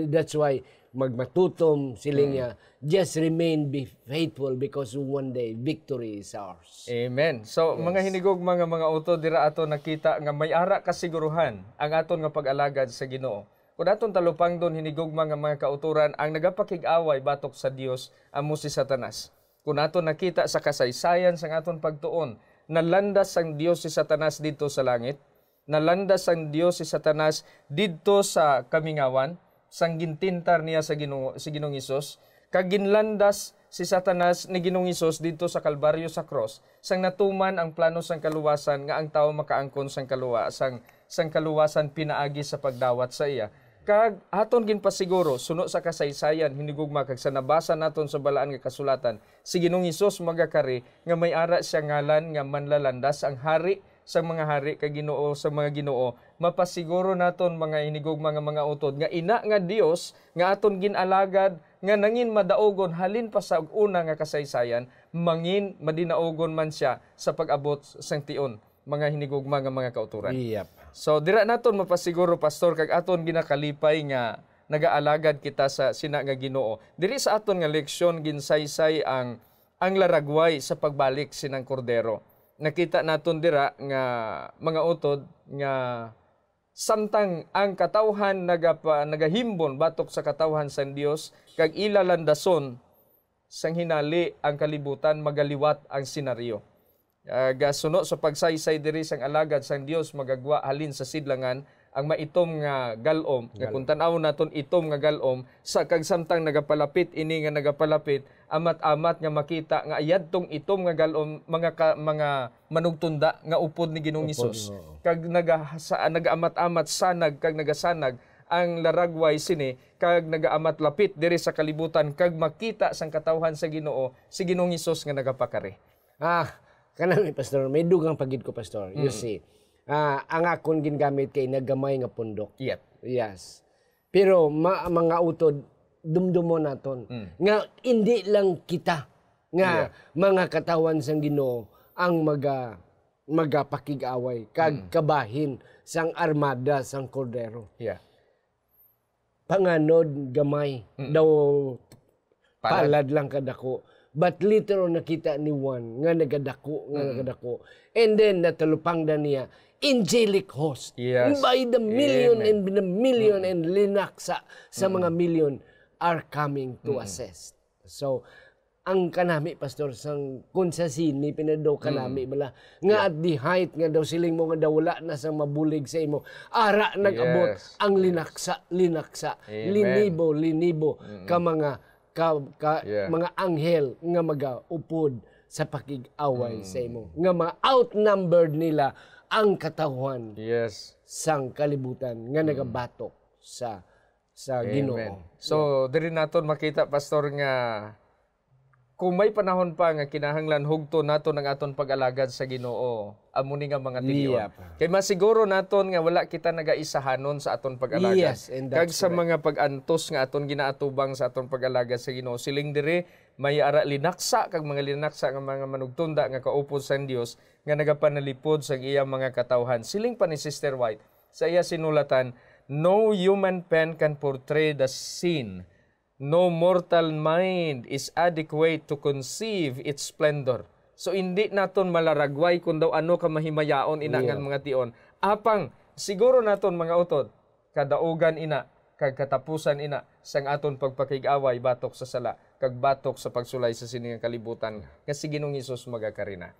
Speaker 2: That's why magmatutom siling mm. just remain be faithful because one day victory is ours.
Speaker 1: Amen. So yes. mga hinigog mga mga auto dira ato nakita nga may ara kasiguruhan ang aton nga pag-alagad sa Ginoo. Kung aton talupang don hinigog mga mga kauturan ang nagapakig-away batok sa Dios amo si Satanas. Kung aton nakita sa kasaysayan sa aton pagtuon nalandas ang Dios si Satanas dito sa langit, nalandas ang Dios si Satanas dito sa kamingawan, sang gintintar niya sa Ginoo si Ginoong Hesus kag ginlandas si Satanas ni Ginoong Hesus dito sa Kalbaryo sa cross sang natuman ang plano sang kaluwasan nga ang tao makaangkon sang kaluwasan sang sang kaluwasan pinaagi sa pagdawat sa iya kag aton ginpasiguro suno sa kasaysayan hinigugma kag sa nabasa naton sa balaan nga kasulatan si Ginoong Hesus magakari nga may ara siya ngalan nga manlalandas ang hari sa mga hari kay Ginoo sa mga Ginoo mapasiguro naton mga inigog mga mga utod nga ina nga Dios nga aton ginalagad nga nangin madaogon halin pa sa una nga kasaysayan mangin madinaogon man siya sa pag-abot sang tion mga hinigog mga mga kauturan yep. so dira naton mapasiguro pastor kag aton ginakalipay nga nagaalagad kita sa sina nga Ginoo diri sa aton nga leksyon ginsaysay ang ang laragway sa pagbalik sinang kordero nakita naton dira nga mga utod nga samtang ang katawhan nagapa, nagahimbon batok sa katawhan sa Dios kag ilalandason sang hinali ang kalibutan magaliwat ang senaryo. Uh, gasuno sa pagsaysay diri sang alagad sang Dios magagwa halin sa sidlangan ang maitom nga galom nga kung tan naton itom nga galom sa kag samtang nagapalapit ini nga nagapalapit amat-amat nga makita nga ayadtong itom nga galom mga ka, mga manugtunda nga upod ni Ginoong Hesus kag naga sa, nagaamat-amat sanag kag nagasanag ang laragway sini kag nagaamat lapit diri sa kalibutan kag makita sang katawhan sa Ginoo si Ginoong Hesus nga nagapakari.
Speaker 2: Ah, kanang pastor, may dugang pagid ko pastor. You mm. see, uh, ang akon gingamit kay nagamay nga pundok. Yep. Yes. Pero ma- mga utod dumdumo naton mm. nga hindi lang kita nga yeah. mga katawan sang Ginoo ang maga magapakig-away kag mm. kabahin sang armada sang kordero. Yeah. Panganod gamay mm. daw palad. palad lang kadako. But literal nakita ni Juan nga nagadako, nga mm. nagadako. And then natalupang na niya, angelic host. Yes. By the million Amen. and by the million mm. and linaksa sa mm. mga million are coming to mm. assist. So, ang kanami pastor sang kun sa sini pinadaw kanami mm. bala nga yeah. at the height nga daw siling mo nga daw wala na sa mabulig sa imo ara nagabot yes. ang linaksa linaksa Amen. linibo linibo mm ka mga ka, ka yeah. mga anghel nga magaupod sa pakig-away mm. sa imo nga mga outnumbered nila ang katawhan yes. sang kalibutan nga mm. nagabatok
Speaker 1: sa sa Ginoo. So diri naton makita pastor nga kung may panahon pa nga kinahanglan hugto nato ng aton pag-alagad sa Ginoo amo nga mga tinuod yep. kay masiguro naton nga wala kita nagaisahanon sa aton pag-alagad yes, kag sa correct. mga pag-antos nga aton ginaatubang sa aton pag-alagad sa Ginoo siling dire may ara linaksa kag mga linaksa nga mga manugtunda nga kaupod sa Dios nga nagapanalipod sa iyang mga katawhan siling pa ni Sister White sa iya sinulatan no human pen can portray the scene no mortal mind is adequate to conceive its splendor. So hindi naton malaragway kung daw ano ka mahimayaon inangan yeah. mga tion. Apang siguro naton mga utod kadaugan ina kag katapusan ina sang aton pagpakigaway batok sa sala kag batok sa pagsulay sa siningang kalibutan nga si Ginoong Hesus magakarina.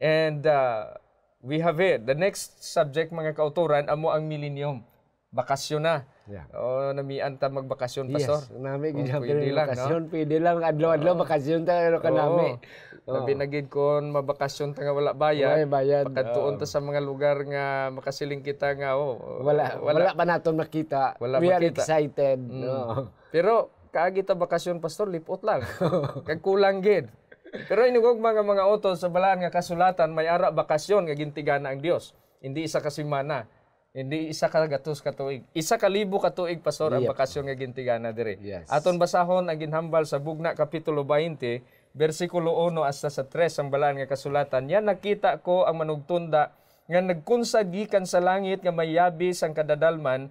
Speaker 1: And uh, we have it. The next subject mga kauturan amo ang millennium. Bakasyon na Yeah. O namian ta magbakasyon pastor. Yes, nami gyud oh, pwede bakasyon,
Speaker 2: no? pwede lang adlaw-adlaw oh. bakasyon ta
Speaker 1: ano ka nami. Oh. Labi na gid kon mabakasyon ta nga wala bayad. Wala bayad. Pagkatuon oh. ta sa mga lugar nga makasiling kita nga oh. Wala wala, wala pa
Speaker 2: naton makita. Wala We makita. are excited. Mm. No.
Speaker 1: Pero kaagi ta bakasyon pastor lipot lang. Kag kulang gid. Pero inugog mga mga utol sa balaan nga kasulatan may ara bakasyon nga gintigana ang Dios. Hindi isa ka semana. Hindi isa ka gatos ka tuig. Isa ka libo ka tuig pastor ang bakasyon nga gintigana dire. Yes. Aton basahon ang ginhambal sa bugna kapitulo 20 bersikulo 1 hasta sa 3 ang balaan nga kasulatan. Yan nakita ko ang manugtunda nga nagkunsag gikan sa langit nga mayabi sang kadadalman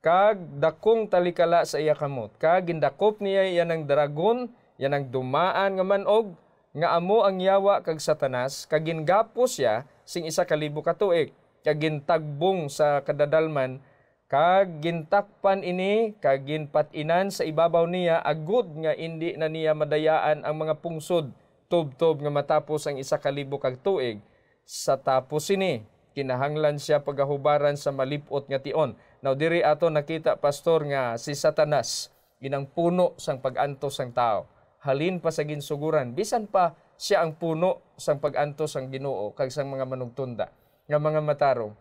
Speaker 1: kag dakong talikala sa iya kamot. Kag gindakop niya yan ang dragon, yan ang dumaan nga manog nga amo ang yawa kag satanas kag gingapos siya sing isa ka libo ka tuig kagintagbong sa kadadalman, kag gintakpan ini, kag ginpatinan sa ibabaw niya, agud nga hindi na niya madayaan ang mga pungsod, tubtob nga matapos ang isa kalibo kag tuig. Sa tapos ini, kinahanglan siya pagahubaran sa malipot nga tion. Now diri ato nakita pastor nga si Satanas ginang puno sang pagantos sang tao. Halin pa sa ginsuguran bisan pa siya ang puno sang pagantos sang Ginoo kag sang mga manugtunda nga mga matarong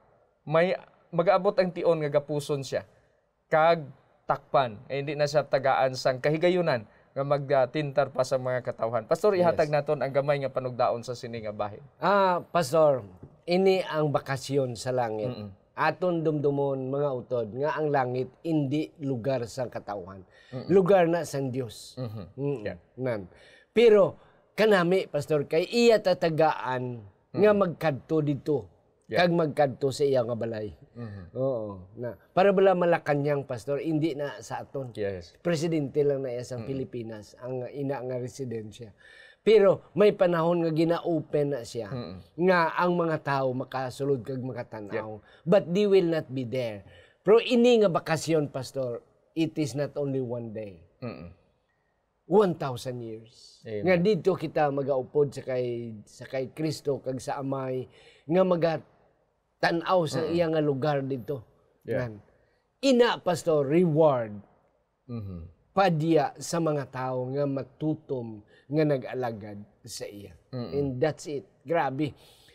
Speaker 1: may mag-abot ang tion nga gapuson siya kag takpan eh, hindi na siya tagaan sang kahigayunan nga magtintar pa sa mga katawhan. Pastor, ihatag yes. naton ang gamay nga panugdaon sa sini nga bahin.
Speaker 2: Ah, pastor, ini ang bakasyon sa langit. Mm-mm. Aton dumdumon mga utod nga ang langit hindi lugar sa katawhan. Mm-mm. Lugar na sang Dios. Mm-hmm. Yeah. Pero kanami pastor kay iya tatagaan mm-hmm. nga magkadto dito Yeah. Kag magkadto sa iya nga balay. Mm-hmm. Oo. Na, para bala malakanyang pastor, indi na sa aton. Yes. Presidente lang na iya sa mm-hmm. Pilipinas, ang ina nga residensya. Pero may panahon nga gina-open na siya mm-hmm. nga ang mga tao makasulod kag makatanaw. Yeah. But they will not be there. Pero ini nga bakasyon, pastor, it is not only one day. Mm-hmm. 1,000 years. Amen. Nga dito kita magaupod sa kay sa kay Kristo kag sa amay nga magat tanaw sa mm-hmm. iyang lugar dito. Yeah. Nan. Ina pastor reward. Mm-hmm. Padya sa mga tao nga matutom nga nag-alagad sa iya. Mm-hmm. And that's it. Grabe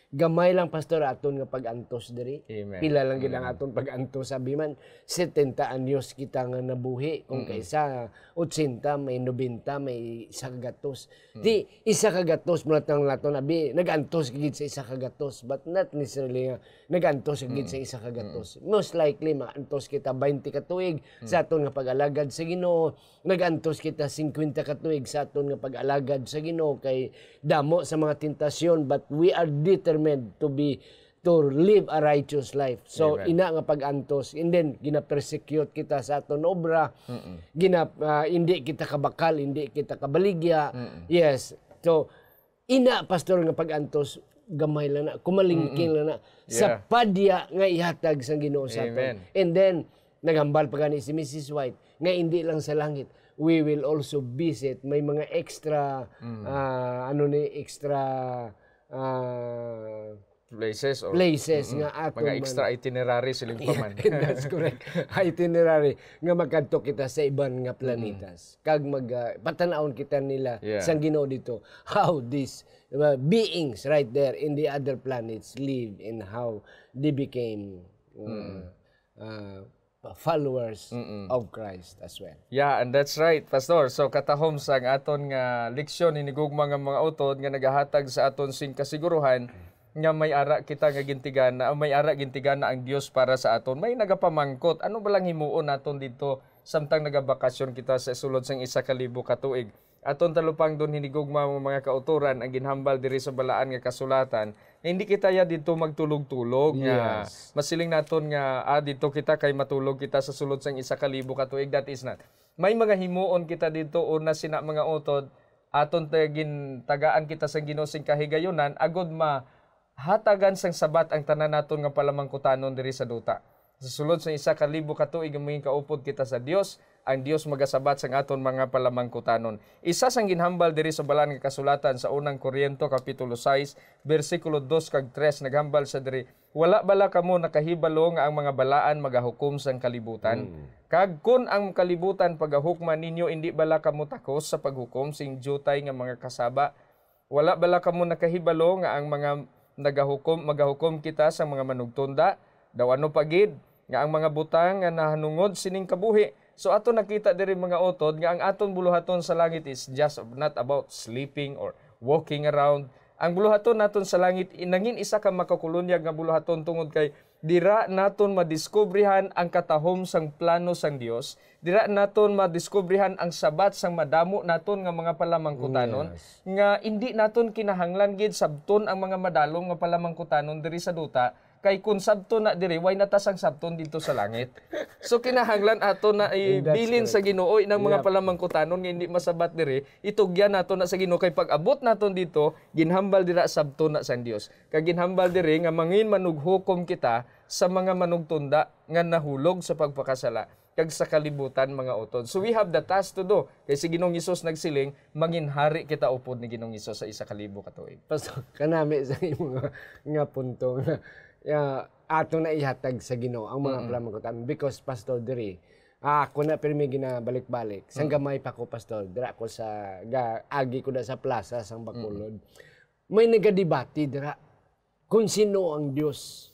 Speaker 2: gamay lang pastor aton nga pagantos diri. Amen. Pila lang gid ang aton pagantos sabi man 70 anyos kita nga nabuhi kung mm. kaysa 80 may 90 may isa kagatos. Mm. Di isa kagatos mulat ang laton abi nagantos gid sa isa kagatos but not necessarily nga nagantos gid sa mm. isa kagatos. Mm. Most likely maantos kita 20 ka tuig mm. sa aton nga pag-alagad sa Ginoo. Nagantos kita 50 ka tuig sa aton nga pag-alagad sa Ginoo kay damo sa mga tentasyon but we are determined determined to be to live a righteous life. So Amen. ina nga pagantos and then gina-persecute kita sa aton obra. mm Gina uh, hindi kita kabakal, hindi kita kabaligya. Mm-mm. Yes. So ina pastor nga pagantos gamay lang na, kumalingking lang na yeah. sa padya nga ihatag sa Ginoo sa aton. And then naghambal pa gani si Mrs. White nga hindi lang sa langit we will also visit may mga extra mm. uh, ano ni extra uh, ah,
Speaker 1: places or places mm-hmm. nga ato mga man, extra itinerary siling pa Yeah, that's
Speaker 2: correct. itinerary nga magkadto kita sa iban nga planetas. Mm-hmm. Kag mag uh, ah, patanawon kita nila yeah. sang Ginoo dito how these uh, beings right there in the other planets live and how they became uh, mm-hmm. uh, Uh, followers Mm-mm. of Christ as well.
Speaker 1: Yeah, and that's right, Pastor. So katahom sa aton nga leksyon inigugma nga mga utod nga nagahatag sa aton sing kasiguruhan nga may ara kita nga gintigana, may ara gintigana ang Dios para sa aton. May nagapamangkot. Ano ba lang himuon naton dito samtang nagabakasyon kita sa sulod sang isa ka libo ka tuig? Aton talupang dun hinigugma mo mga kauturan ang ginhambal diri sa balaan nga kasulatan na hindi kita ya dito magtulog-tulog yes. nga masiling naton nga ah, dito kita kay matulog kita sa sulod sang isa ka ka tuig that is not. May mga himuon kita dito una sina mga utod aton tagin tagaan kita sa ginosing kahigayunan agod ma hatagan sang sabat ang tanan naton nga palamang kutanon diri sa duta. Sa sulod sang isa ka ka tuig ang kaupod kita sa Dios ang Dios magasabat sang aton mga palamangkutanon. Isa sang ginhambal diri sa balaan nga kasulatan sa unang Korinto kapitulo 6 bersikulo 2 kag 3 naghambal sa diri wala bala kamo nakahibalo nga ang mga balaan magahukom sang kalibutan. Mm. Kag kun ang kalibutan pagahukman ninyo indi bala kamo takos sa paghukom sing jutay nga mga kasaba. Wala bala kamo nakahibalo nga ang mga nagahukom magahukom kita sa mga manugtunda daw ano pagid nga ang mga butang nga nahanungod sining kabuhi So ato nakita diri mga utod nga ang aton buluhaton sa langit is just not about sleeping or walking around. Ang buluhaton naton sa langit inangin isa ka makakulunyag nga buluhaton tungod kay dira naton madiskubrihan ang katahom sang plano sang Dios dira naton madiskubrihan ang sabat sang madamo naton nga mga palamangkutanon yes. nga indi naton kinahanglan gid sabton ang mga madalong nga palamangkutanon diri sa duta kay kun sabton na diri why natas ang sabton dito sa langit so kinahanglan ato na ibilin sa Ginoo ng mga yep. palamangkutanon nga hindi masabat diri itugyan nato na sa Ginoo kay pag-abot naton dito ginhambal dira sabton na sa Dios kay ginhambal diri nga mangin manughukom kita sa mga manugtunda nga nahulog sa pagpakasala kag sa kalibutan mga utod. So we have the task to do. Kay si Ginoong Hesus nagsiling, manginhari kita upod ni Ginoong Hesus sa isa kalibo ka tuig.
Speaker 2: Pasok kanami sa imong nga punto na uh, ato na ihatag sa Ginoo ang mga mm-hmm. pamagutan because Pastor Diri ah, ako na pirmi gina balik Sang mm-hmm. gamay pa ko Pastor dira ko sa ga, agi ko na sa plaza sang Bacolod. Mm-hmm. May nagadebate dira kung sino ang Dios.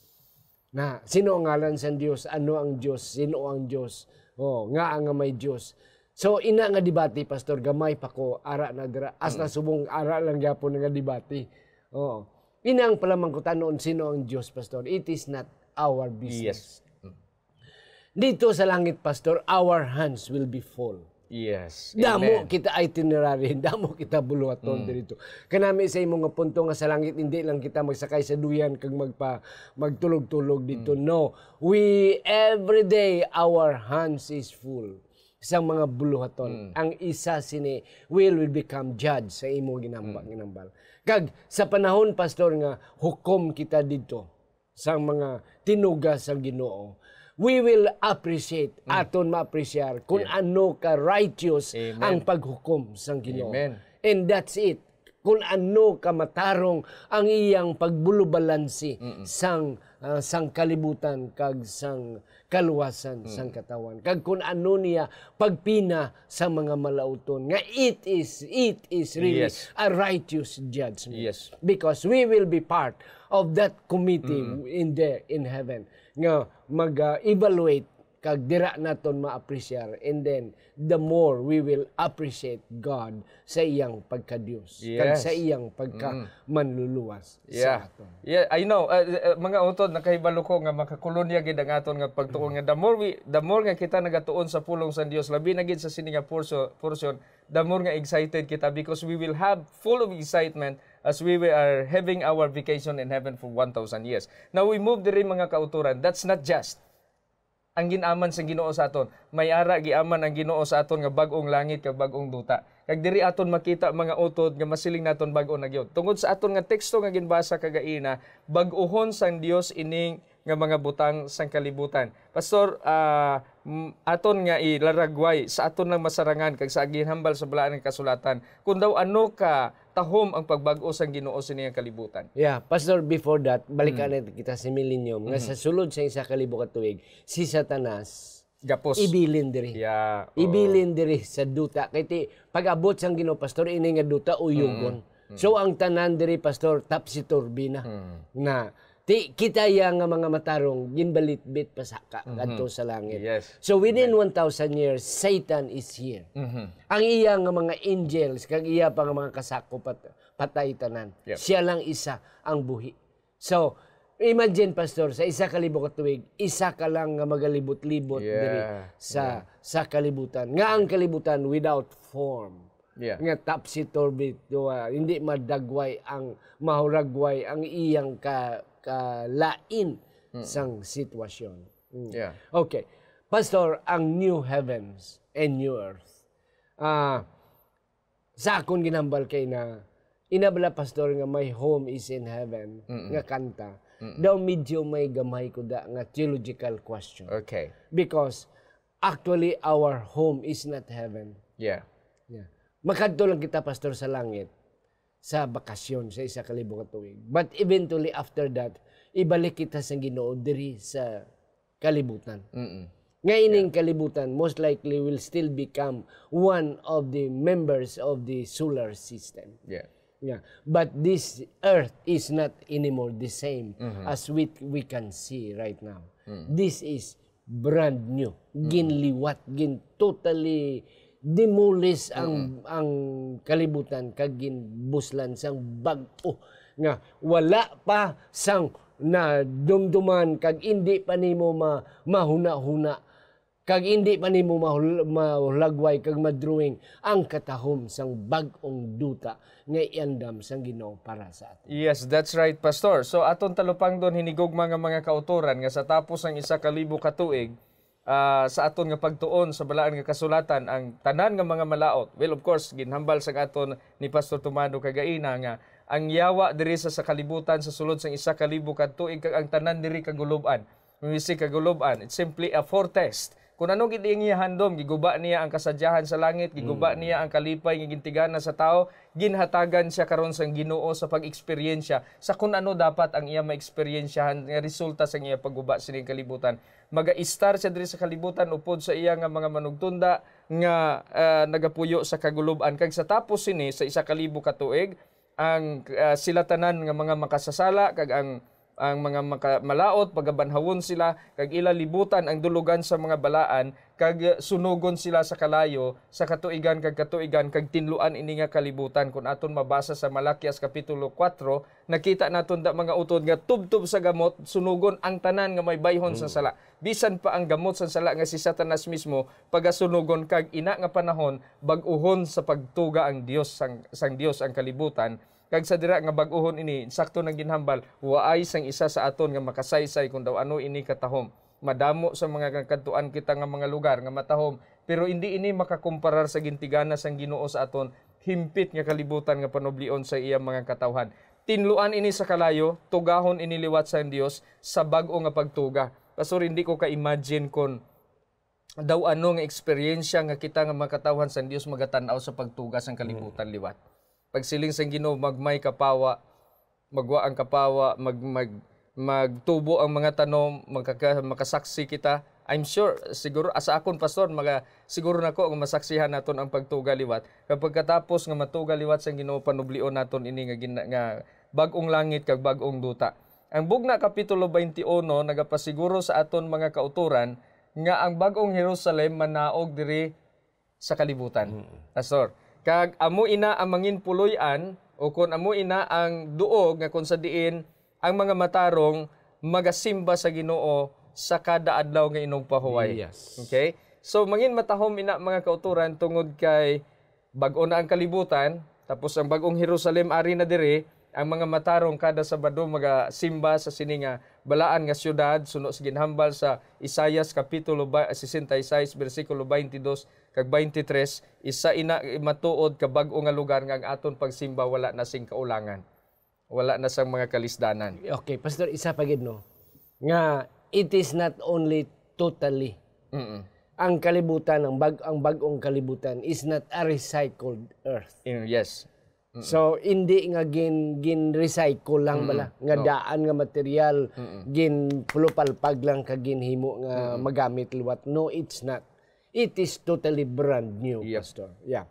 Speaker 2: Na sino ang ngalan sa Dios, ano ang Dios, sino ang Dios. Oh, nga ang may Dios. So ina nga debate Pastor gamay pa ko ara na dira as mm-hmm. na subong ara lang gyapon nga debate. Oh. Inang ang palamangkutan noon, sino ang Diyos, Pastor? It is not our business. Yes. Dito sa langit, Pastor, our hands will be full.
Speaker 1: Yes. Damo Amen.
Speaker 2: kita itinerary, damo kita buluhaton mm. dito. Kanami sa imo nga punto nga sa langit hindi lang kita magsakay sa duyan kag magpa magtulog-tulog dito. Mm. No. We every day our hands is full sang mga buluhaton. Mm. Ang isa sini will will become judge sa imo ginambal mm. ginambal. Kag sa panahon pastor nga hukom kita dito sa mga tinuga sa Ginoo we will appreciate mm. aton ma-appreciate kung yeah. ano ka righteous Amen. ang paghukom sa Ginoo. And that's it kung ano kamatarong ang iyang pagbulubalansi mm -mm. sang uh, sang kalibutan kag sang kaluwasan mm. sang katawan kag kun ano niya pagpina sa mga malauton nga it is it is really yes. a righteous judgment yes. because we will be part of that committee mm. in the in heaven nga mag-evaluate ah, kag dira naton ma-appreciate and then the more we will appreciate God sa iyang pagka-Dios yes. kag sa iyang pagka manluluwas yeah.
Speaker 1: sa aton yeah i know uh, uh, mga utod nakahibalo ko nga makakolonya gid ang aton nga pagtuon nga the more we the more nga kita nagatuon sa pulong sa Dios labi na gid sa sini nga portion the more nga excited kita because we will have full of excitement as we are having our vacation in heaven for 1,000 years. Now, we move the rin mga kauturan. That's not just ang ginaman sa Ginoo sa aton. May ara giaman ang Ginoo sa aton nga bag-ong langit kag bag-ong duta. Kag diri aton makita mga utod nga masiling naton bag-o na gyud. Tungod sa aton nga teksto nga ginbasa kagaina, bag-ohon sang Dios ining nga mga butang sang kalibutan. Pastor, uh, aton nga ilaragway sa aton lang masarangan kag sa aginhambal sa balaan ng kasulatan. Kung daw ano ka tahom ang pagbago sa Ginoo sa niyang kalibutan.
Speaker 2: Yeah, pastor before that, balikan mm. natin kita sa millennium mm. nga sa sulod sa isa kalibok tuig, si Satanas gapos ibilin diri. Yeah, oh. Ibilin diri sa duta kay ti pag-abot sang Ginoo pastor ini nga duta uyogon. Mm, mm. Mm. So ang tanan diri pastor tap si turbina mm. na Ti kita yang mga matarong ginbalitbit pa sa ka, mm-hmm. sa langit. Yes. So within Amen. 1,000 years, Satan is here. Mm-hmm. Ang iya nga mga angels, kag iya pa nga mga kasako pat, patay tanan. Yep. Siya lang isa ang buhi. So imagine pastor sa isa ka ka tuig, isa ka lang nga magalibot-libot yeah. diri sa yeah. sa kalibutan. Nga ang kalibutan without form. Yeah. Nga topsy-turvy, hindi madagway ang mahuragway ang iyang ka kalain mm. sang sitwasyon. Mm. Yeah. Okay. Pastor, ang new heavens and new earth. Uh, sa akong ginambal kay na inabla pastor nga my home is in heaven Mm-mm. nga kanta. Mm-mm. Daw medyo may gamay ko da nga theological question. Okay. Because actually our home is not heaven. Yeah. Yeah. Makadto lang kita pastor sa langit sa bakasyon sa isa ka libong tuig. But eventually after that, ibalik kita sa Ginoo diri sa kalibutan. Mm-mm. Nga yeah. kalibutan most likely will still become one of the members of the solar system. Yeah. Yeah. But this earth is not anymore the same mm-hmm. as we we can see right now. Mm. This is brand new. Mm-hmm. Ginliwat, gin totally demolish ang mm ang kalibutan kag ginbuslan sang bag-o nga wala pa sang na dumduman kag hindi pa nimo ma, mahuna-huna kag hindi pa nimo mahulagway kag madrawing ang katahom sang bag-ong duta nga iandam sang Ginoo para sa atin.
Speaker 1: Yes, that's right, pastor. So aton talupang don hinigog mga mga kautoran nga sa tapos ang isa ka libo ka tuig uh, sa aton nga pagtuon sa balaan nga kasulatan ang tanan nga mga malaot. Well, of course, ginhambal sa aton ni Pastor Tumado Kagaina nga ang yawa diri sa, sa kalibutan sa sulod sa isa ka libo ka tuig kag ang tanan diri kaguloban. Mimisi kaguloban. It's simply a foretest kung ano gid iyang handom, giguba niya ang kasadyahan sa langit, giguba mm. niya ang kalipay nga gintigana sa tao, ginhatagan siya karon sa Ginoo sa pag experyensya sa kung ano dapat ang iya ma experyensyahan nga resulta sa iya pagguba sining kalibutan. Maga-star siya diri sa kalibutan upod sa iya nga mga manugtunda nga uh, nagapuyo sa kaguluban kag sa tapos sini sa isa kalibo ka tuig ang uh, ah, sila tanan nga mga makasasala kag ang ang mga malaot pagabanhawon sila kag ilalibutan ang dulugan sa mga balaan kag sunugon sila sa kalayo sa katuigan kag katuigan kag tinluan ini nga kalibutan kun aton mabasa sa Malakias kapitulo 4 nakita naton da mga utod nga tubtub sa gamot sunugon ang tanan nga may bayhon mm. sa sala bisan pa ang gamot sa sala nga si Satanas mismo pagasunugon kag ina nga panahon baguhon sa pagtuga ang Dios sang, sang Dios ang kalibutan kag sa dira nga baguhon ini sakto nang ginhambal waay sang isa sa aton nga makasaysay kun daw ano ini katahom madamo sa mga kantuan kita nga mga lugar nga matahom pero hindi ini makakumparar sa gintigana sang Ginoo sa aton himpit nga kalibutan nga panoblion sa iya mga katawhan tinluan ini sa kalayo tugahon ini liwat sa Dios sa bag-o nga pagtuga pastor hindi ko ka imagine kon daw ano nga eksperyensya nga kita nga makatawhan sa Dios magatan-aw sa pagtuga sang kalibutan hmm. liwat Pagsiling sa Ginoo magmay kapawa, magwa ang kapawa, mag, mag magtubo ang mga tanom, magkaka, makasaksi kita. I'm sure, siguro, asa akon, Pastor, mga, siguro nako ang masaksihan naton ang pagtugaliwat. Kapag katapos nga matugaliwat sa Ginoo, panublion naton ini nga, gina, nga bagong langit kag bagong duta. Ang Bugna Kapitulo 21 nagapasiguro sa aton mga kauturan nga ang bagong Jerusalem manaog diri sa kalibutan. Mm-hmm. Pastor, Kag amo ina ang mangin puloyan o kon amo ina ang duog nga kon diin ang mga matarong magasimba sa Ginoo sa kada adlaw nga inog Yes. Okay? So mangin matahom ina mga kauturan tungod kay bag-o na ang kalibutan tapos ang bagong Jerusalem ari na dire ang mga matarong kada Sabado magasimba sa sininga balaan nga syudad suno sa ginhambal sa Isaias kapitulo 66 bersikulo 22 kag 23 isa ina matuod ka bag-o nga lugar nga ang aton pagsimba wala na sing kaulangan. Wala na sang mga kalisdanan.
Speaker 2: Okay, pastor isa pa gid no. Nga it is not only totally. Mm-mm. Ang kalibutan, ang bag ang bag-ong kalibutan is not a recycled earth.
Speaker 1: In, yes. Mm-mm.
Speaker 2: So hindi nga gin gin recycle lang Mm-mm. bala nga no. daan nga material Mm-mm. gin pulupalpag lang ka ginhimo nga Mm-mm. magamit luwat. No, it's not. It is totally brand new, yep. Pastor. Yeah.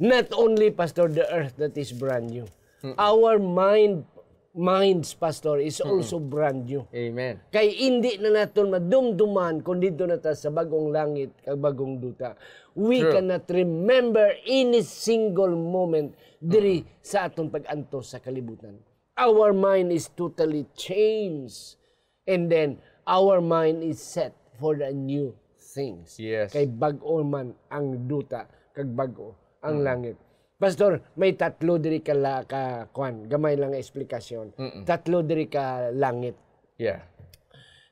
Speaker 2: Not only, Pastor, the earth that is brand new. Mm-mm. Our mind, minds, Pastor, is Mm-mm. also brand new. Amen. Kay hindi na natin madumduman kung dito na ta sa bagong langit, kag bagong duta. We True. cannot remember any single moment diri mm-hmm. sa aton pag-anto sa kalibutan. Our mind is totally changed. And then, our mind is set for a new things. Yes. Kay bag-o man ang duta, kag bag-o ang mm. langit. Pastor, may tatlo diri ka la, ka kwan, gamay lang explanation. Tatlo diri ka langit. Yeah.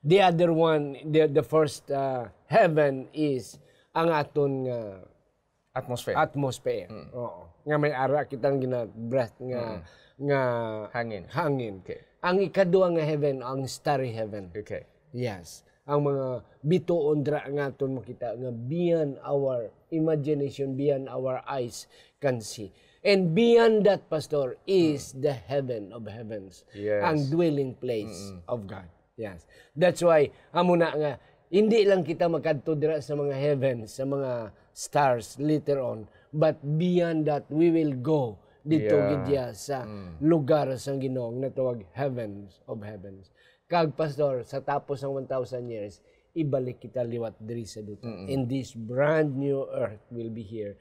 Speaker 2: The other one, the, the first uh, heaven is ang aton nga uh, atmosphere. Atmosphere. Mm. Oo. Nga may ara kitang gina-breath nga mm. nga hangin. Hangin. Okay. Ang ikaduha nga heaven ang starry heaven. Okay. Yes ang mga bituon dra aton makita nga beyond our imagination beyond our eyes can see and beyond that pastor is mm. the heaven of heavens yes. ang dwelling place mm-hmm. of God yes that's why amo na nga hindi lang kita makadto dira sa mga heavens sa mga stars later on but beyond that we will go dito yeah. gidya sa mm. lugar sa Ginoong natawag heavens of heavens kag pastor sa tapos ng 1000 years ibalik kita liwat diri sa duta mm-hmm. and this brand new earth will be here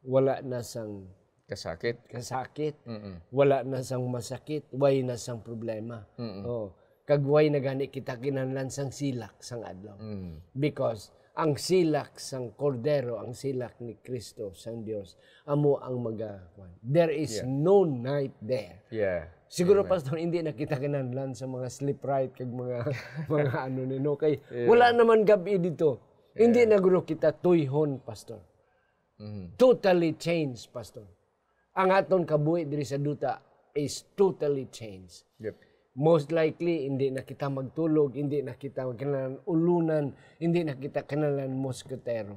Speaker 2: wala na sang kasakit kasakit mm-hmm. wala na sang masakit way na sang problema mm-hmm. oh kag way na gani kita kinanlan sang silak sang adlaw mm-hmm. because ang silak sang kordero, ang silak ni Kristo, sang Dios, amo ang magakuan. There is yeah. no night there. Yeah. Siguro Amen. pastor hindi nakita kinahanglan sa mga sleep right kag mga mga ano nino kay yeah. wala naman gabi dito. Yeah. Hindi na kita tuyhon pastor. Mm-hmm. Totally changed pastor. Ang aton kabuhi diri sa duta is totally changed. Yep most likely hindi na kita magtulog, hindi na kita kinalan ulunan, hindi na kita kinalan moskotero.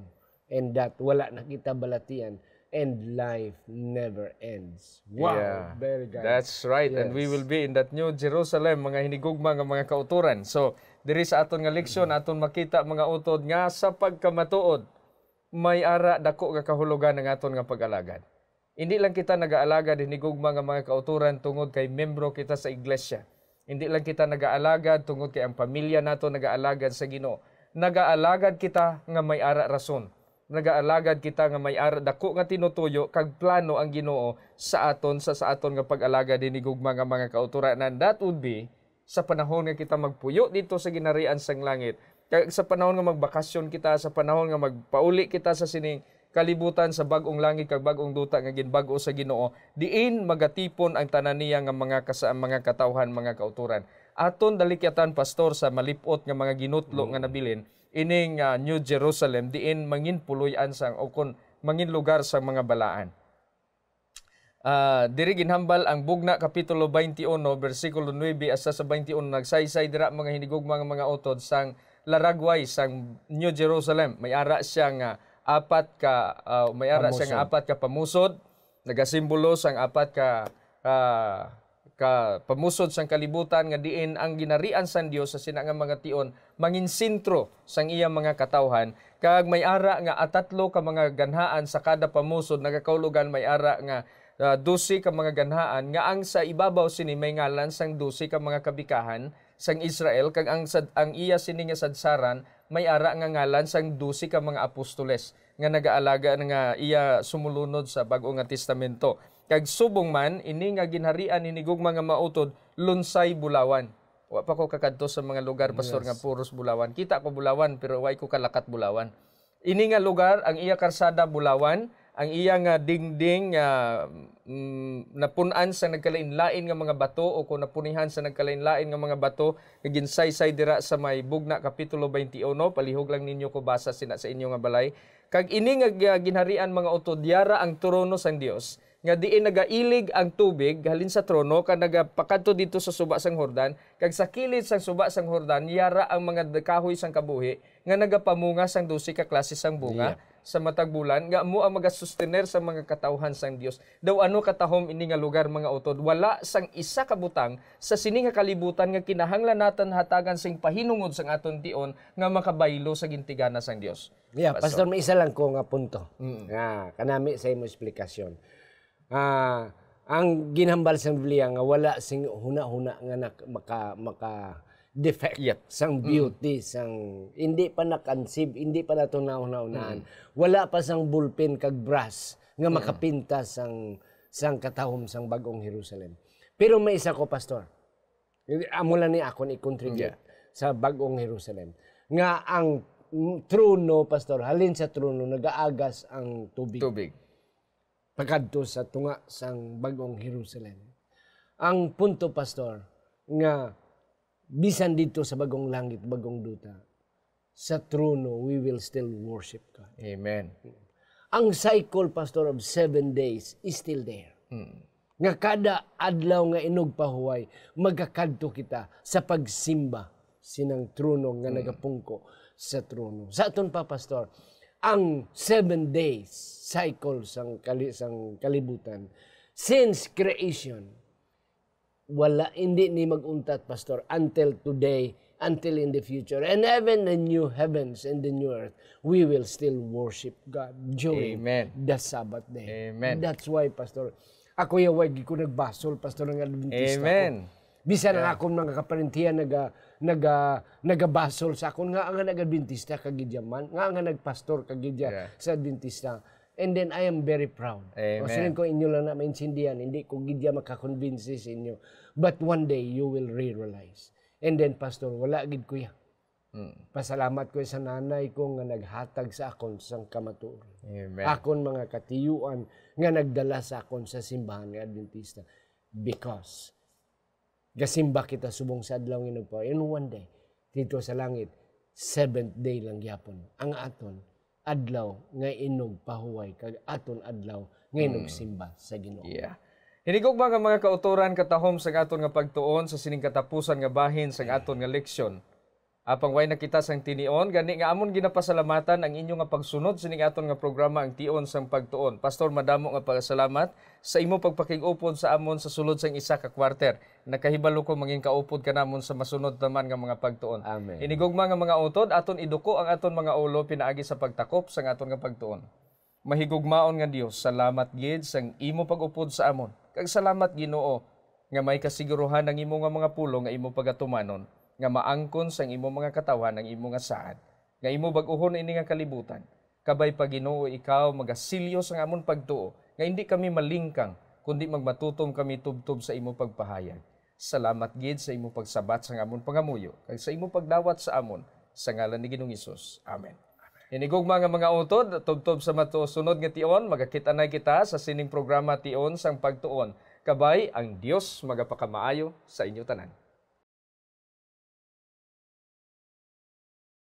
Speaker 2: And that wala na kita balatian. And life never
Speaker 1: ends. Wow, yeah, very good. That's right. Yes. And we will be in that new Jerusalem, mga hinigugma nga mga kauturan. So, diri sa aton nga leksyon, aton makita mga utod nga sa pagkamatuod, may ara dako nga kahulugan ng aton nga pag-alagad. Hindi lang kita nag-aalaga dinigugma nga mga kauturan tungod kay membro kita sa iglesia hindi lang kita nagaalagad tungod kay ang pamilya nato nagaalagad sa Ginoo. Nagaalagad kita nga may ara rason. Nagaalagad kita nga may ara dako nga tinutuyo kag plano ang Ginoo sa aton sa sa aton nga pag-alaga dinhi gugma nga mga kautoranan. That would be sa panahon nga kita magpuyo dito sa ginarian sang langit. Kag sa panahon nga magbakasyon kita, sa panahon nga magpauli kita sa sining kalibutan sa bagong langit kag bagong duta nga ginbag-o sa Ginoo diin magatipon ang tanan niya nga mga kasa mga katawhan mga kauturan aton dalikyatan pastor sa malipot nga mga ginutlo mm. nga nabilin ining uh, New Jerusalem diin mangin puloy-an sang o kon mangin lugar sa mga balaan Uh, diri ginhambal ang bugna kapitulo 21 bersikulo 9 asa sa 21 nagsaysay dira mga hinigugma mga mga utod sang laragway sang New Jerusalem may ara siya nga uh, apat ka uh, umayara pamusod. siyang apat ka pamusod nagasimbolo sang apat ka uh, ka pamusod sang kalibutan nga diin ang ginarian sang Dios sa sina nga mga tion manginsentro sang iya mga katawhan kag may ara nga atatlo ka mga ganhaan sa kada pamusod nagakaulogan may ara nga uh, dusi ka mga ganhaan nga ang sa ibabaw sini may ngalan sang dusi ka mga kabikahan sang Israel kag ang sad, ang iya sini nga sadsaran may ara nga ngalan sang dusi ka mga apostoles nga nagaalaga nga iya sumulunod sa Bag-o nga Testamento. Kag subong man ini nga ginharian inigog mga mautod lunsay bulawan. Wa pa ko kakadto sa mga lugar pastor yes. nga puros bulawan. Kita ko bulawan pero wa ko kalakat bulawan. Ini nga lugar ang iya karsada bulawan ang iyang uh, dingding uh, mm, napunan sa nagkalain-lain nga mga bato o kung napunihan sa nagkalain-lain nga mga bato giginsay-say dira sa may bugna kapitulo 21 palihog lang ninyo ko basa sina sa inyo nga balay kag ini nga uh, ginharian mga otodyara ang trono sang Dios nga diin nagailig ang tubig halin sa trono kag nagapakadto dito sa suba sang Hordan kag sa kilid sang suba sang Hordan yara ang mga kahoy sang kabuhi nga nagapamunga sang dusi ka klase sang bunga yeah sa matag bulan nga mo ang magasustener sa mga katawhan sang Dios daw ano katahom ini nga lugar mga utod wala sang isa ka butang sa sini nga kalibutan nga kinahanglan naton hatagan sing pahinungod sang aton tion nga makabaylo sa gintigana sang Dios
Speaker 2: yeah pastor, pastor may isa lang ko nga punto mm. nga kanami sa imo explikasyon ah ang ginhambal sa Biblia nga wala sing huna-huna nga nak, maka maka defect, yep. sang mm. beauty, mm. sang hindi pa na-conceive, hindi pa natunaw nauna Mm. Wala pa sang bulpin kag brass nga mm. makapinta mm. sang sang katahom sang bagong Jerusalem. Pero may isa ko pastor. Amulan ni ako ni contribute yeah. sa bagong Jerusalem. Nga ang trono pastor, halin sa trono nagaagas ang tubig. Tubig. Pagkadto sa tunga sang bagong Jerusalem. Ang punto pastor nga bisan dito sa bagong langit, bagong duta, sa trono, we will still worship God. Amen. Ang cycle, Pastor, of seven days is still there. Hmm. Nga kada adlaw nga inog pahuway, magakadto kita sa pagsimba sinang trono nga hmm. nagapungko sa trono. Sa aton pa, Pastor, ang seven days cycle sang, kali, sang kalibutan, since creation, wala hindi ni maguntat pastor until today until in the future and even the new heavens and the new earth we will still worship God during Amen. the Sabbath day Amen. that's why pastor ako yawag ko nagbasol pastor ng Adventist Amen. ako bisan yeah. akong mga kaparintihan naga naga nagabasol sa akon nga nga nagadbentista kag man nga nga nagpastor kag yeah. sa Adventista And then I am very proud. Amen. Kasi ko inyo lang na maintindihan, hindi ko gidya makakonvince sa inyo. But one day, you will realize. And then, Pastor, wala gid ko yan. Mm. Pasalamat ko sa nanay ko nga naghatag sa akon sang kamatuoran. Amen. Akon mga katiyuan nga nagdala sa akon sa simbahan nga Adventista. Because, gasimba kita subong sa adlaw nga And one day, dito sa langit, seventh day lang gyapon. Ang aton,
Speaker 1: adlaw nga inog pahuway kag aton adlaw nga inog hmm. simba sa Ginoo. Yeah. Hinigog ba nga mga kautoran katahom sa aton nga pagtuon sa sining katapusan nga bahin sa aton nga leksyon? Apang way nakita sang tinion, gani nga amon ginapasalamatan ang inyo nga pagsunod sining aton nga programa ang tion sang pagtuon. Pastor, madamo nga pagasalamat sa imo pagpakingupod sa amon sa sulod sang isa ka kwarter. Nakahibalo ko manging kaupod ka namon sa masunod naman nga mga pagtuon. Amen. Inigugma nga mga utod, aton iduko ang aton mga ulo pinaagi sa pagtakop sang aton nga pagtuon. Mahigugmaon nga Dios, salamat gid sang imo pagupod sa amon. Kag salamat Ginoo nga may kasiguruhan ang imo nga mga pulong nga imo pagatumanon nga maangkon sa imo mga katawan ang imo nga saad nga imo bag ini nga kalibutan kabay pa Ginoo ikaw magasilyo sa amon pagtuo nga hindi kami malingkang kundi magmatutom kami tubtob sa imo pagpahayag salamat gid sa imo pagsabat sa amon pangamuyo kag sa imo pagdawat sa amon sa ngalan ni Ginoong Hesus amen Inigog mga mga utod, tubtob sa mato sunod nga tion, magakita na kita sa sining programa tion sang pagtuon. Kabay ang Dios magpakamaayo sa inyo tanan.